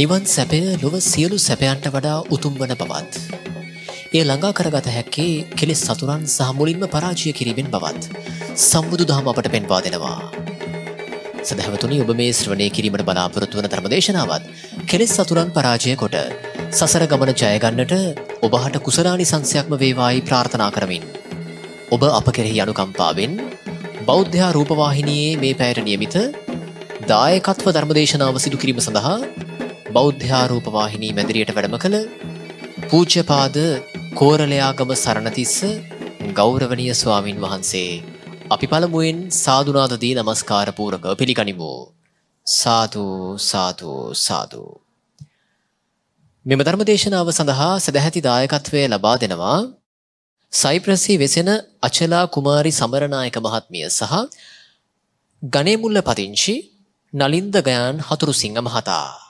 නිවන් සැපය ලොව සියලු සැපයන්ට වඩා උතුම් වන බවත්. ඒ ළඟා කරගත හැක්කේ කෙලෙස් සතුරන් සහමුලින්ම පරාජය කිරීමෙන් බවත්. සම්බුදු දහම අපට පෙන්වා දෙනවා. සැහැවතුනි ඔබ මේ ශ්‍රවණය කිරීමට බලාපොරොත්තු වන ධර්මදේශනාවත් කෙලෙස් සතුරන් පරාජය කොට සසර ගමන ජයගන්නට ඔබහට කුසලානි සංසයක්ම වේවායි ප්‍රාර්ථනා කරමින්. ඔබ අප කෙරෙහි අනුකම්පාවෙන් බෞද්ධයා රූපවාහිනයේ මේ පැයට නියමිත දායකත්ව ධර්මදේශනාව සිදු කිරීම සඳහා බෞද්ධාරූපවාහිනී මැදිරියට වැඩම කළ පූජපාද කෝරලයාගම සරණතිස්ස ගෞරවනීය ස්වාමින් වහන්සේ. අපි පළමුුවෙන් සාධනාදදී නමස්කාරපූරක පිළිගනිමු. සාතුූ සාතුූ සාතුූ. මෙම ධර්මදේශනාව සඳහා සැදැහැති දායකත්වය ලබා දෙනවා සයිප්‍රසී වෙසෙන අචලා කුමාරි සමරණායක මහත්මිය සහ ගනේමුල්ල පතිංචි නලින්ද ගයන් හතුරු සිංහ මහතා.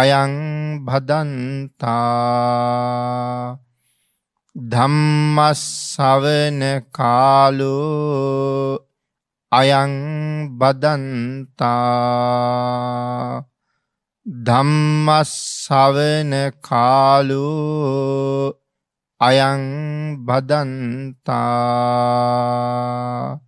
අයං භදන්තා ධම්මස්සවන කාලෝ අයං බදන්තා ධම්මස්සවන කාලෝ අයං බදන්තා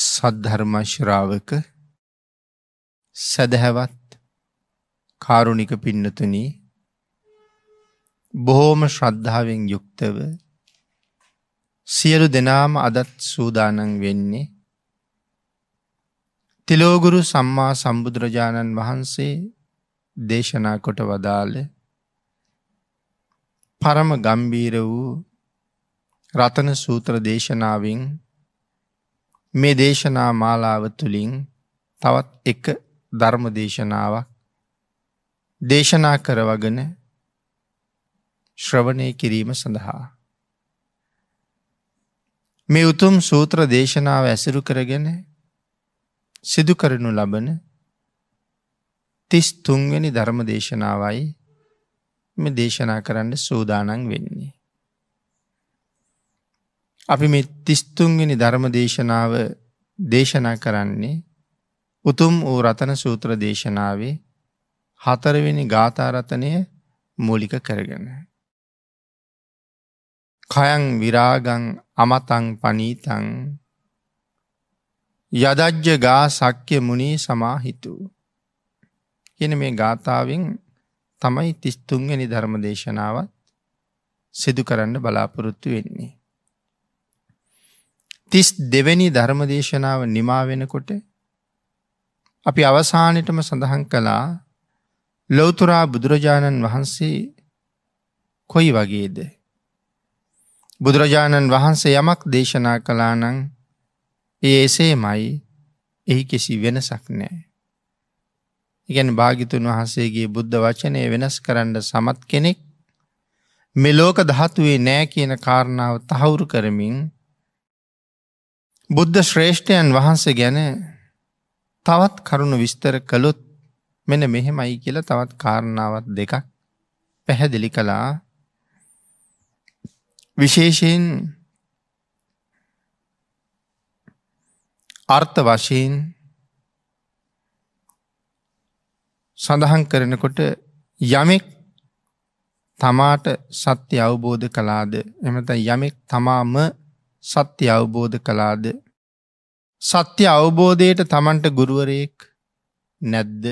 සද්ධර්මශ්‍රාවක සැදැහැවත් කාරුණික පින්නතුනී බොහෝම ශ්‍රද්ධාවෙන් යුක්තව සියලු දෙනාම අදත් සූදානන් වෙන්නේ තිලෝගුරු සම්මා සම්බුදුරජාණන් වහන්සේ දේශනා කොට වදාළ පරම ගම්බීර වූ රතන සූත්‍ර දේශනාවෙන් මේ දේශනා මාලාව තුළින් තවත් එක ධර්ම දේශනාවක් දේශනා කරවගෙන ශ්‍රවණය කිරීම සඳහා. මේ උතුම් සූත්‍ර දේශනාව ඇසුරු කරගෙන සිදු කරනු ලබන තිස් තුන්වැනි ධර්ම දේශනාවයි මේ දේශනා කරන්න සූදානන් වෙන්නේ. අපි මේ 33 වෙනි ධර්ම දේශනාව දේශනා කරන්නේ උතුම් වූ රතන සූත්‍ර දේශනාවේ හතරවෙනි ගාථා රතනය මූලික කරගෙන. කයං විරාගං අමතං පනීතං යදජ්ජ ගා සක්්‍ය මුනී සමාහිතු. කියන මේ ගාථාවෙන් තමයි 33 වෙනි ධර්ම දේශනාවත් සිදු කරන්න බලාපොරොත්තු වෙන්නේ. තිස් දෙවැනි ධර්මදේශනාව නිමා වෙනකොට අපි අවසානටම සඳහන් කළා ලොවතුරා බුදුරජාණන් වහන්සේ කොයි වගේද. බුදුරජාණන් වහන්සේ යමක් දේශනා කලා නං ඒ එසේමයි එහි කිසි වෙනසක් නෑ. ඉගැන භාගිතුන් වහන්සේගේ බුද්ධ වචනය වෙනස් කරන්න සමත් කෙනෙක් මෙලෝක ධාතුවේ නෑ කියන කාරණාව තහවුරු කරමින් බුද්ධ ශ්‍රේෂ්ඨයන් වහන්සේ ගැන තවත් කරුණු විස්තර කළොත් මෙන මෙහෙමයි කියලා තවත් කාරණාවත් දෙකක් පැහැදිලි කළා විශේෂයෙන් අර්ථ වශයෙන් සඳහන් කරනකොට යමෙක් තමාට සත්‍ය අවබෝධ කලාද එමත යමෙක් තමාම සත්‍ය අවබෝධ කලාද සත්‍ය අවබෝධයට තමන්ට ගුරුවරයෙක් නැද්ද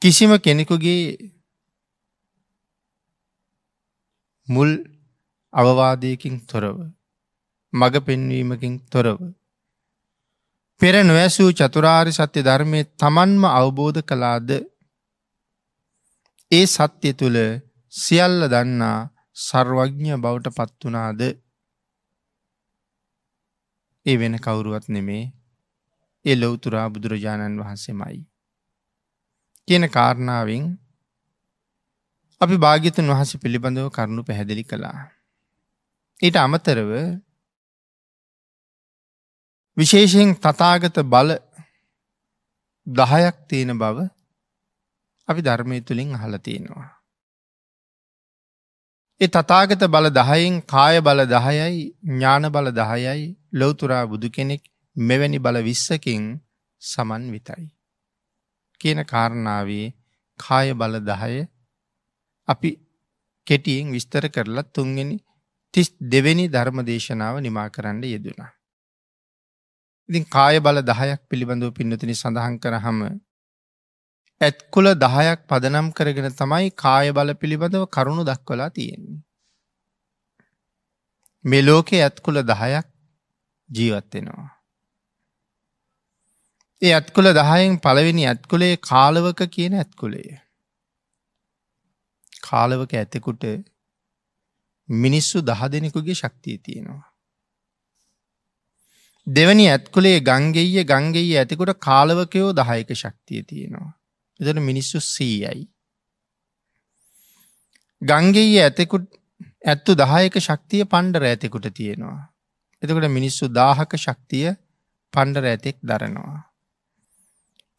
කිසිම කෙනෙකුගේ මුල් අවවාදයකින් තොරව මඟ පෙන්වීමකින් තොරව පෙර නොවැසූ චතුරාරි සත්‍ය ධර්මය තමන්ම අවබෝධ කලාද ඒ සත්‍ය තුළ සියල්ල දන්නා සර්වඥ බවට පත්වනාද ඒ වෙන කවුරුවත් නෙමේ ඒ ලොවතුරා බුදුරජාණන් වහන්සේමයි. කියන කාරණාවෙන් අපි භාගිතුන් වහස පිළිබඳව කරුණු පැහැදිලි කළා. ඊට අමතරව විශේෂයෙන් තතාගත බල දහයක් තියෙන බව අපි ධර්මය තුළින් අහල තියෙනවා. එ තතාගත බල දහයෙන් කාය බල දහයයි ඥාන බල දහයයි ලොවතුරා බුදු කෙනෙක් මෙවැනි බල විස්සකින් සමන් විතයි. කියන කාරණාවේ කාය බල දහය අපි කෙටියෙන් විස්තර කරලා තුන්ගෙන තිස් දෙවෙනි ධර්ම දේශනාව නිමා කරන්න යෙදුණා. ඉතින් කාය බල දහයක් පිළිබඳව පින්නතිනි සඳහන් කරහම ඇත්කුල දහයක් පදනම් කරගෙන තමයි කාය බල පිළිබඳව කරුණු දක්වලා තියෙන්නේ. මෙලෝකෙ ඇත්කුල දහයක් ජීවත්වෙනවා. ඒ ඇත්කුල දහයෙන් පළවෙනි ඇත්කුලේ කාලවක කියන ඇත්කුලේ. කාලවක ඇතෙකුට මිනිස්සු දහ දෙනෙකුගේ ශක්තිය තියෙනවා. දෙවනි ඇත්කුලේ ගංගෙය ගංගෙයි ඇතිකුට කාලවකයෝ දහයක ශක්තිය තියෙනවා. එතන මිනිස්සු සීයයි. ගංගෙයි ඇතෙකුට ඇත්තු දහයක ශක්තිය පණ්ඩර ඇතෙකුට තියෙනවා. එතකට මිනිස්සු දාහක ශක්තිය පණ්ඩර ඇතෙක් දරනවා.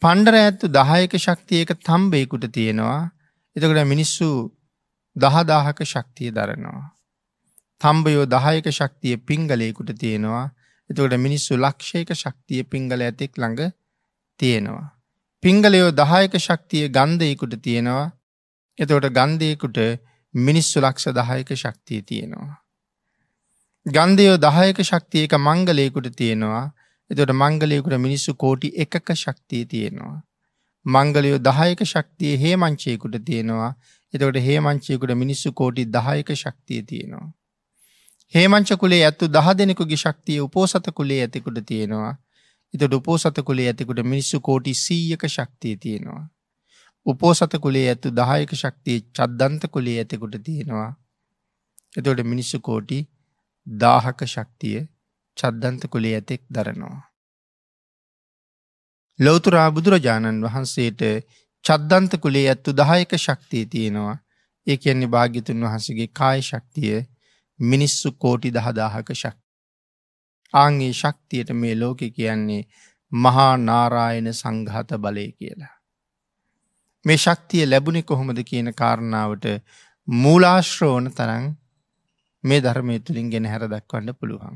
පණ්ඩර ඇත්තු දහයක ශක්තියක තම්බයකුට තියෙනවා එතකට මිනිස්සු දහදාහක ශක්තිය දරනවා. තම්බයෝ දහයක ශක්තිය පිංගලයකුට තියෙනවා එතකට මිනිස්සු ලක්ෂයක ශක්තිය පිංගල ඇතෙක් ළඟ තියෙනවා. පිංගලයෝ දහයක ශක්තිය ගන්ධයකුට තියෙනවා එතවට ගන්ධයකුට මිනිස්සු ලක්ෂ දහයක ශක්තිය තියෙනවා. ගන්ධයෝ දහයක ශක්තියක මංගලයකුට තියෙනවා එතට මංගලයකුට මිනිස්සු කෝටි එකක ශක්තිය තියෙනවා. මංගලයෝ දහයක ශක්තිය හේමංචයකුට තියෙනවා එතකට හේමංචයකුට මිනිස්සු කෝටි දහයක ශක්තිය තියෙනවා. හේමංචකුලේ ඇත්තු දහ දෙනෙකුගේ ශක්තිය උපෝසත කුලේ ඇතිකුට තියෙනවා එතකොට උපෝසත කුලයේ ඇතෙකුට මිනිස්සු කෝටි 100ක ශක්තිය තියෙනවා. උපෝසත කුලයේ ඇතු 10ක ශක්තිය චද්දන්ත කුලයේ ඇතෙකුට තියෙනවා. එතකොට මිනිස්සු කෝටි 1000ක ශක්තිය චද්දන්ත කුලයේ ඇතෙක් දරනවා. ලෞතර බුදුරජාණන් වහන්සේට චද්දන්ත කුලයේ ඇතු 10ක ශක්තිය තියෙනවා. ඒ කියන්නේ භාග්‍යතුන් වහන්සේගේ කාය ශක්තිය මිනිස්සු කෝටි 10000ක ශක්තිය ආංගේ ශක්තියට මේ ලෝකෙ කියන්නේ මහා නාරායන සංඝාත බලය කියලා. මේ ශක්තිය ලැබුණෙ කොහොමද කියන කාරණාවට මූලාශ්‍රෝණ තරන් මේ ධර්මය තුළින් ගෙන හැර දක්වන්න පුළුවන්.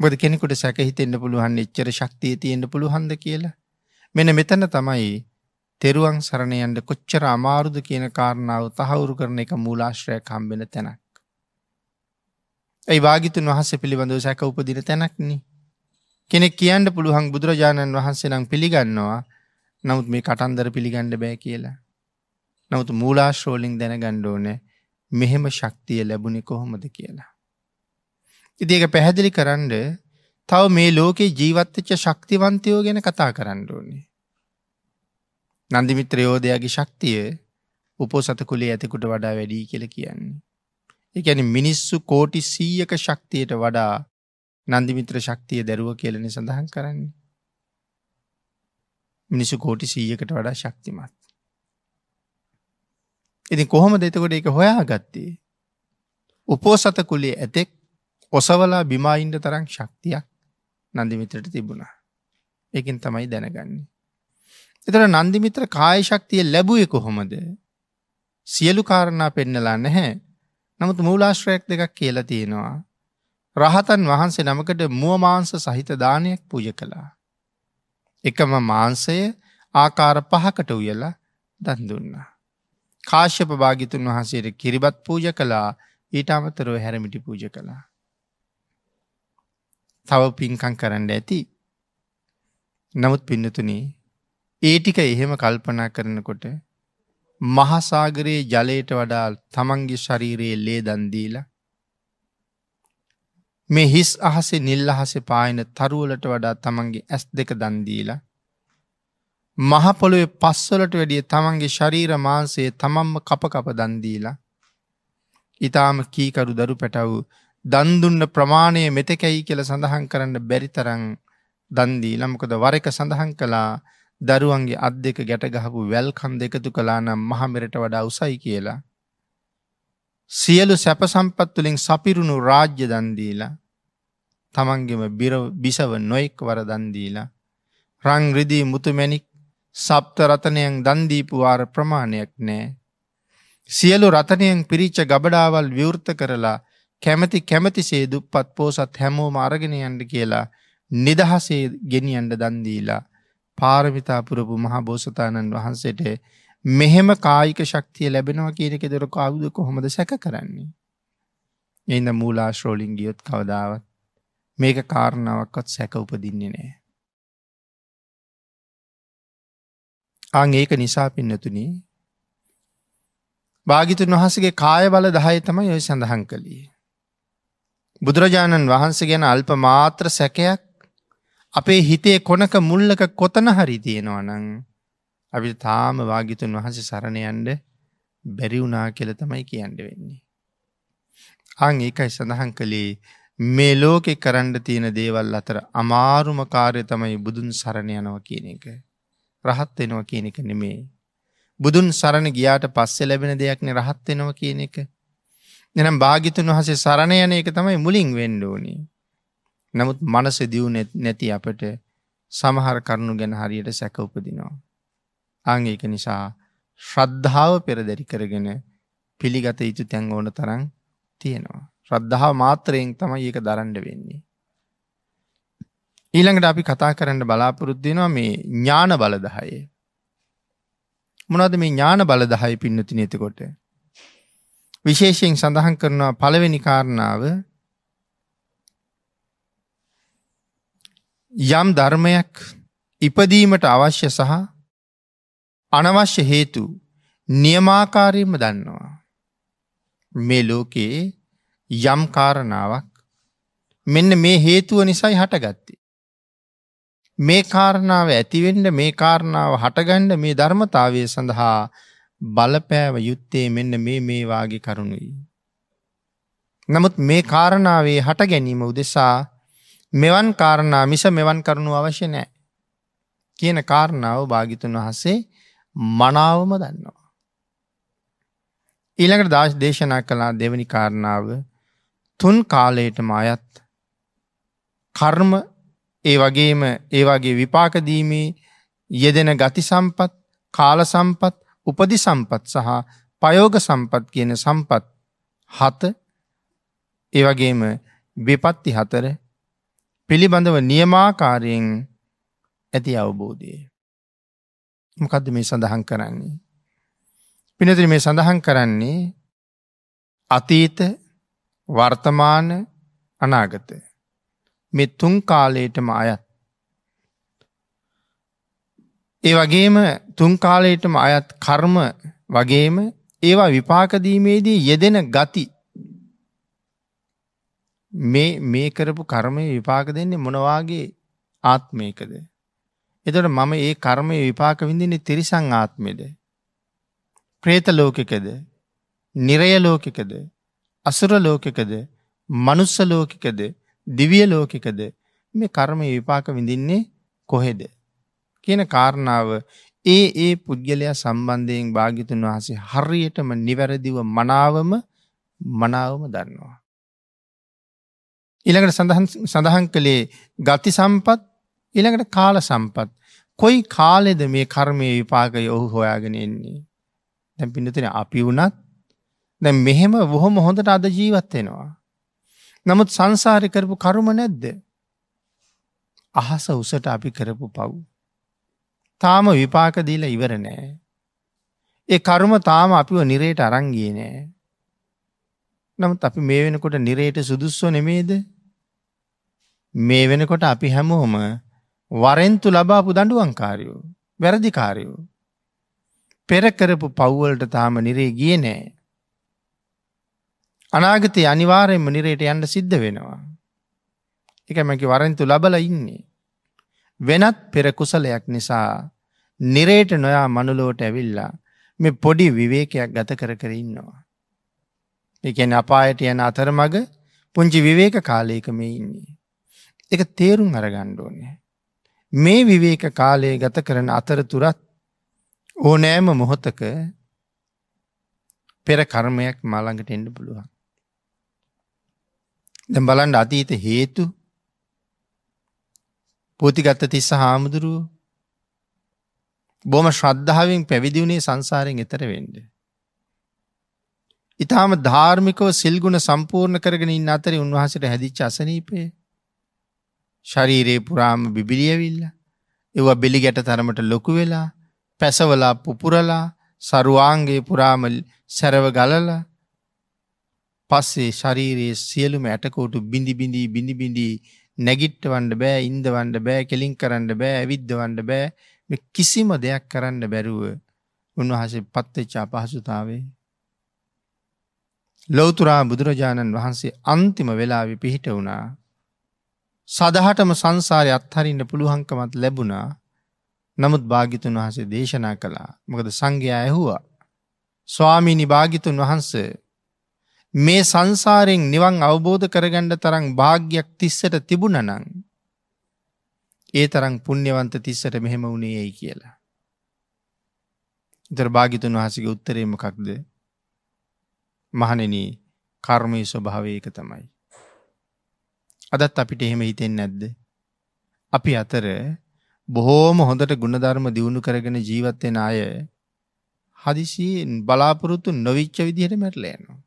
බොද කෙනෙකුට සැකහිතෙන්න්න පුළුවන් එච්චර ශක්තිය තියෙන්න්න පුළුහන්ද කියලා. මෙන මෙතන තමයි තෙරුවන් සරණයන්ට කොච්චර අමාරුද කියන කාරණාව තහවුරු කරන එක මූලාශ්‍රය කම්බෙන තැනක්. ඇයි වාගිතුන් වහස පිළිබඳව සැක උපදින තැනක්න. කෙනෙක් කියන්න පුළුවන් බුදුරජාණන් වහන්සේ නම් පිළිගන්නවා නමුත් මේ කටන්දර පිළිගණ්ඩ බෑ කියලා. නමුතු මූලාශ්‍රෝලිින් දැන ගණ්ඩෝනෑ මෙහෙම ශක්තිය ලැබුණෙ කොහොමද කියලා. ඉදික පැහැදිලි කරන්ඩ තව මේ ලෝකේ ජීවත්තච්ච ශක්තිවන්තයෝ ගැන කතා කරන්න ඕනේ. නන්දිමිත්‍රයෝදයාගේ ශක්තිය උපෝසත කුලේ ඇතකුට වඩා වැඩී කියල කියන්නේ. එකැන මිනිස්සු කෝටි සීයක ශක්තියට වඩා නන්දිමිත්‍ර ශක්තිය දැරුව කියලන සඳහන් කරන්නේ. මිනිසු කෝටි සීයකට වඩා ශක්තිමත්. ඉති කොහොම දෙතකොට එක හොයා ගත්තේ. උපෝසත කුලේ ඇතෙක් ඔසවලා බිමායින්ට තරං ශක්තියක් නන්දිමිත්‍රට තිබුණා. එකින් තමයි දැනගන්නේ. එතට නන්දිමිත්‍ර කාය ශක්තිය ලැබුවේ කොහොමද සියලු කාරණා පෙන්නලා නැහැ නමුත් මූලාශ්‍රයක් දෙකක් කියලා තියෙනවා. රහතන් වහන්සේ නමකට මුවමාංස සහිත දානයක් පූජ කළා. එකම මාංසය ආකාර පහකට උයලා දන් දුන්නා. කාශ්‍යප භාගිතුන් වහන්සේට කිරිබත් පූජ කළා ඊට අමතරව හැරමිටි පූජ කළා. තව පින්කං කරන්න ඇති. නමුත් පින්නතුනී ඒටික එහෙම කල්පනා කරනකොට මහසාගරයේ ජලයට වඩා තමන්ගේ ශරීරයේ ලේ දන්දීලා මේ හිස් අහසේ නිල් අහසේ පායන තරුවලට වඩා තමන්ගේ ඇස් දෙක දන්දීලා මහපොළොවේ පස්වලට වැඩිය තමන්ගේ ශරීර මාන්සයේ තමන්ම කපකප දන්දීලා ඉතාම කීකරු දරු පැටව් දන්දුන්න ප්‍රමාණය මෙතකැයි කියල සඳහන් කරන්න බැරිතරං දන්දීලා මොකද වරක සඳහන් කලා දරුවන්ගේ අත් දෙක ගැටගහපු වැල්කන් දෙකතු කලා නම් මහමෙරට වඩා උසයි කියලා. සියලු සැපසම්පත්තුලින් සපිරුණු රාජ්‍ය දන්දීලා තමන්ගෙම බිසව නොයෙක් වර දන්දීලා රංරිදී මුතුමැණික් සප්ත රතනයන් දන්දීපුවාර ප්‍රමාණයක් නෑ. සියලු රතනයෙන් පිරිච්ච ගබඩාවල් විවෘත කරලා කැමති කැමතිසේ දුප්පත් පෝසත් හැමෝම අරගෙන යන්ඩ කියලා නිදහසේ ගෙනියන්ඩ දන්දීලා පාරමිතා පුරපු මහා බෝසතාණන් වහන්සේට මෙහෙම කායික ශක්තිය ලැබෙනවා කියනක දොර කවුද කොහොමද සැක කරන්නේ. එන්න මූලාශ්‍රෝලින් ගියොත් කවදාවත් මේක කාරණාවක්වත් සැක උපදින්නේ නෑ. අං ඒක නිසා පින්නතුනි භාගිතුන් වහසගේ කාය බල දහය තමයි යොයි සඳහන් කළේ. බුදුරජාණන් වහන්සේ ගැන අල්ප මාත්‍ර සැකයක් අපේ හිතේ කොනක මුල්ලක කොතන හරි තියෙනවා නං අපි තාම වාගිතුන් වහස සරණයන්ඩ බැරිවුනා කෙල තමයි කියන්ඩ වෙන්නේ. අං ඒකයි සඳහන් කළේ මේ ලෝකෙ කරන්ඩ තියෙන දේවල් අතර අමාරුම කාරය තමයි බුදුන් සරණ යනව කියන එක. රහත් වෙනව කියන එක නෙමේ. බුදුන් සරණ ගියාට පස්සෙ ලැබෙන දෙයක්න රහත් වෙනව කියන එක. එනම් භාගිතුන් වහසේ සරණයන එක තමයි මුලින් වෙන්ඩෝනී. නමුත් මනස දියුණු නැති අපට සමහර කරුණු ගැන හරියට සැක උපදිනවා. ආන් ඒක නිසා ශ්‍රද්ධාව පෙරදරි කරගෙන පිළිගත යුතු තැන් ඕන තරම් තියෙනවා. ශ්‍රද්ධාව මාත්‍රයෙන් තමයි ඒක දරන්න වෙන්නේ. ඊළඟට අපි කතා කරන්න බලාපොරොත්තු වෙනවා මේ ඥාන බලදහය. මොනවද මේ ඥාන බලදහය පින්නතින එතකොට? විශේෂයෙන් සඳහන් කරනවා පළවෙනි කාරණාව යම් ධර්මයක් ඉපදීමට අවශ්‍ය සහ අනවශ්‍ය හේතු නියමාකාරයෙන්ම දන්නවා. මේ ලෝකයේ යම් කාරණාවක් මෙන්න මේ හේතුව නිසයි හටගත්තේ. මේ කාරණාව ඇතිවෙන්ඩ මේ කාරණාව හටගණ්ඩ මේ ධර්මතාවය සඳහා බලපෑව යුත්තේ මෙන්න මේ මේවාගේ කරුණුයි. නමුත් මේ කාරණාවේ හට ගැනීම උදෙසා මෙවන් කාරණා මිස මෙවන් කරනු අවශ්‍ය නෑ. කියන කාරණාව භාගිතුන් වහසේ මනාවම දන්නවා. ඊළඟට දාශ දේශනා කළා දෙවැනි කාරණාව තුන් කාලයටම අයත් කර්ම ඒ වගේම ඒ වගේ විපාකදීමේ යෙදෙන ගති සම්පත් කාල සම්පත් උපදි සම්පත් සහ පයෝග සම්පත් කියන සම්පත් හත ඒ වගේම විපත්ති හතර පිළිබඳව නියමාකාරයෙන් ඇති අවබෝධය. මොකදද මේ සඳහන් කරන්නේ. පිනතිර මේ සඳහන් කරන්නේ අතීත වර්තමාන අනාගත මෙ තුන් කාලයටම අයත්. ඒ වගේම තුන් කාලයටම අයත් කර්ම වගේම ඒවා විපාකදීමේදී යෙදෙන ගති මේ මේ කරපු කර්මය විපාක දෙන්නේ මොනවාගේ ආත්මයකද. එතට මම ඒ කර්මය විපාක විඳින්නේ තිරිසං ආත්මෙද. ප්‍රේත ලෝකකද නිරය ලෝකකද අසුර ලෝකකද මනුස්ස ලෝකකද දිවිය ලෝකකද මේ කර්ම විපාක විඳින්නේ කොහෙද. කියන කාරණාව ඒ ඒ පුද්ගලයා සම්බන්ධයෙන් භාගිතුන් වහසේ හරියටම නිවැරදිව මනාවම මනාවම දන්නවා. ඊළඟට සඳහන් සඳහන් කළේ ගති සම්පත් ඊළඟට කාල සම්පත් කොයි කාලෙද මේ කර්මය විපාකය ඔහු හොයාගෙන එන්නේ දැන් පිඳතින අපි වුණත් දැ මෙහෙම බොහොම හොඳට අද ජීවත්වෙනවා. නමුත් සංසාරි කරපු කරුම නැද්ද. අහස උසට අපි කරපු පව්. තාම විපාකදීල ඉවර නෑ. ඒ කරුම තාම අපිව නිරේට අරංගිය නෑ. නමුත් අපි මේ වෙනකොට නිරේට සුදුස්සෝ නෙමේද? මේ වෙනකොට අපි හැමෝම වරෙන්තු ලබාපු දඬුවම්කාරයෝ, වැරදිකාරයෝ. පෙර කරපු පව්වලට තාම නිරේ ගියේ නෑ. අනාගතේ අනිවාර්යයෙන්ම නිරේට යන්න සිද්ධ වෙනවා. ඒකමයි කි වරෙන්තු ලබලා ඉන්නේ. වෙනත් පෙර කුසලයක් නිසා නිරේට නොයා මනුලොවට ඇවිල්ලා මේ පොඩි විවේකයක් ගත කර කර ඉන්නවා. එකන අපායට යන අතරමග පුංචි විවේක කාලයක මේ ඉන්නේ. එක තේරුම් අරගණ්ඩෝනය. මේ විවේක කාලයේ ගත කරන අතරතුරත් ඕනෑම මොහොතක පෙර කර්මයක් මළඟට එන්න පුළුවන්. දැ බලන්ඩ අතීත හේතු පෝතිගත්ත තිස්ස හාමුදුරුව බොම ශ්‍රද්ධාවෙන් පැවිදිවුණේ සංසාරයෙන් එතර වෙන්ඩේ. ඊටාම ධාර්මිකව සිල්ගුණ සම්පූර්ණ කරගෙන ඉන්න අතරේ උන්වහන්සේට හැදිච්ච අසනීපය ශරීරේ පුරාම බිබිලියවිල්ල ඒවා බෙලි ගැට තරමට ලොකු වෙලා පැසවලා පුපුරලා සරුවාංගේ පුරාම සැරව ගලලා පස්සේ ශරීරයේ සියලුම ඇටකෝටු බිඳි බිඳී බිඳි බිඳී නැගිට්ටවන්න බෑ ඉන්දවන්න බෑ කෙලින් කරන්න බෑ ඇවිද්දවන්න බෑ මේ කිසිම දෙයක් කරන්න බැරුව උන්වහන්සේ පත්වෙච්ච අපහසුතාවේ ලෝතුරා බුදුරජාණන් වහන්සේ අන්තිම වෙලාවි පිහිට වුණා සදහටම සංසාරය අත්හරින්න පුළුවන්කමත් ලැබුණා නමුත් භාගිතුන් වහන්සේ දේශනා කළා මොකද සංඝයා ඇහුවා ස්වාමීනි භාගිතුන් වහන්ස මේ සංසාරයෙන් නිවන් අවබෝධ කරගණ්ඩ තරං භාග්‍යයක් තිස්සට තිබුණනං ඒ තරං පුුණ්්‍යවන්ත තිස්සට මෙහෙම වුණේ යැයි කියලා. ඉතර භාගිතුන් වහසගේ උත්තරේමකක්ද මහනෙන කර්මය ස්වභාවයක තමයි. අදත් අපිට එහෙම හිතෙන් නැද්ද. අපි අතර බොහෝම හොඳට ගුණධර්ම දියුණු කරගෙන ජීවත්වෙන අය හදිසියෙන් බලාපොරොත්තු නොවිච්ච විදිහට මැරලයනවා.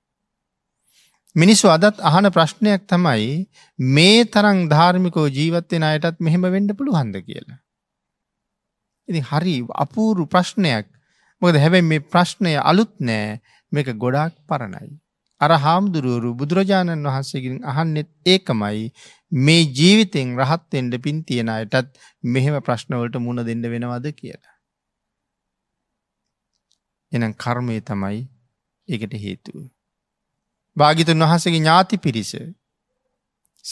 මිනිස්සු අදත් අහන ප්‍රශ්නයක් තමයි මේ තරං ධාර්මිකෝ ජීවත්වෙන අයටත් මෙහෙම වෙන්ඩ පුළුහන්ද කියලා. ඉති හරි අපූරු ප්‍රශ්නයක් මොකද හැබැයි මේ ප්‍රශ්නය අලුත් නෑ මේක ගොඩාක් පරණයි. අර හාමුදුරුවරු බුදුරජාණන් වහන්සේකින් අහන්නෙත් ඒකමයි මේ ජීවිතෙන් රහත්වෙන්ඩ පින් තියෙන අයටත් මෙහෙම ප්‍රශ්නවලට මුණ දෙන්න වෙනවද කියලා. එනම් කර්මය තමයි එකට හේතුව. භාගිතුන් වහසගේ ඥාති පිරිස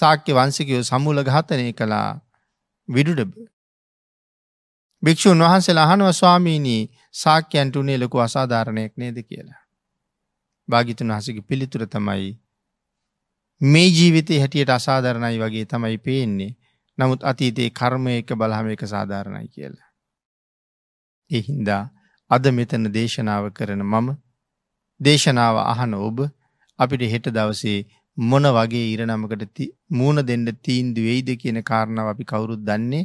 සාක්‍ය වන්සකයෝ සමූල ඝාතනය කළා විඩුඩබ. භික්‍ෂූන් වහන්සේ අහනුව ස්වාමීණී සාක්‍යයන්ට උනේ ලොකු අසාධාරණයක් නේද කියලා. භාගිතුන් වහසගේ පිළිතුර තමයි මේ ජීවිතය හැටියට අසාධරණයි වගේ තමයි පේන්නේ නමුත් අතීතයේ කර්මය එක බලහම එක සාධාරණයි කියලා. එහින්දා අද මෙතන දේශනාව කරන මම දේශනාව අහන ඔබ අපිට හෙට දවසේ මොන වගේ ඉරණමකට මූුණ දෙන්න තීන්දු වෙයිද කියන කාරණාව අපි කවුරුත් දන්නේ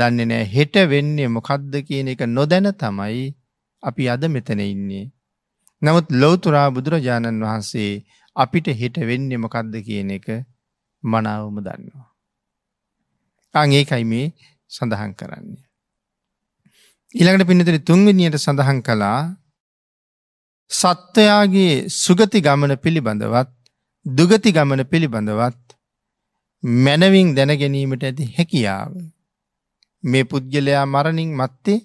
දන්නේ නෑ හෙට වෙන්නේ මොකද්ද කියන එක නොදැන තමයි අපි අද මෙතන ඉන්නේ. නමුත් ලෝතුරා බුදුරජාණන් වහන්සේ අපිට හිට වෙන්න මොකක්ද කියන එක මනාවම දන්නවා. අඒකයි මේ සඳහන් කරන්නේ. ඉළඟට පිනතර තුන්විනියට සඳහන් කළා සත්වයාගේ සුගති ගමන පිළිබඳවත් දුගති ගමන පිළිබඳවත් මැනවින් දැනගැනීමට ඇති හැකියාව. මේ පුද්ගලයා මරණින් මත්තේ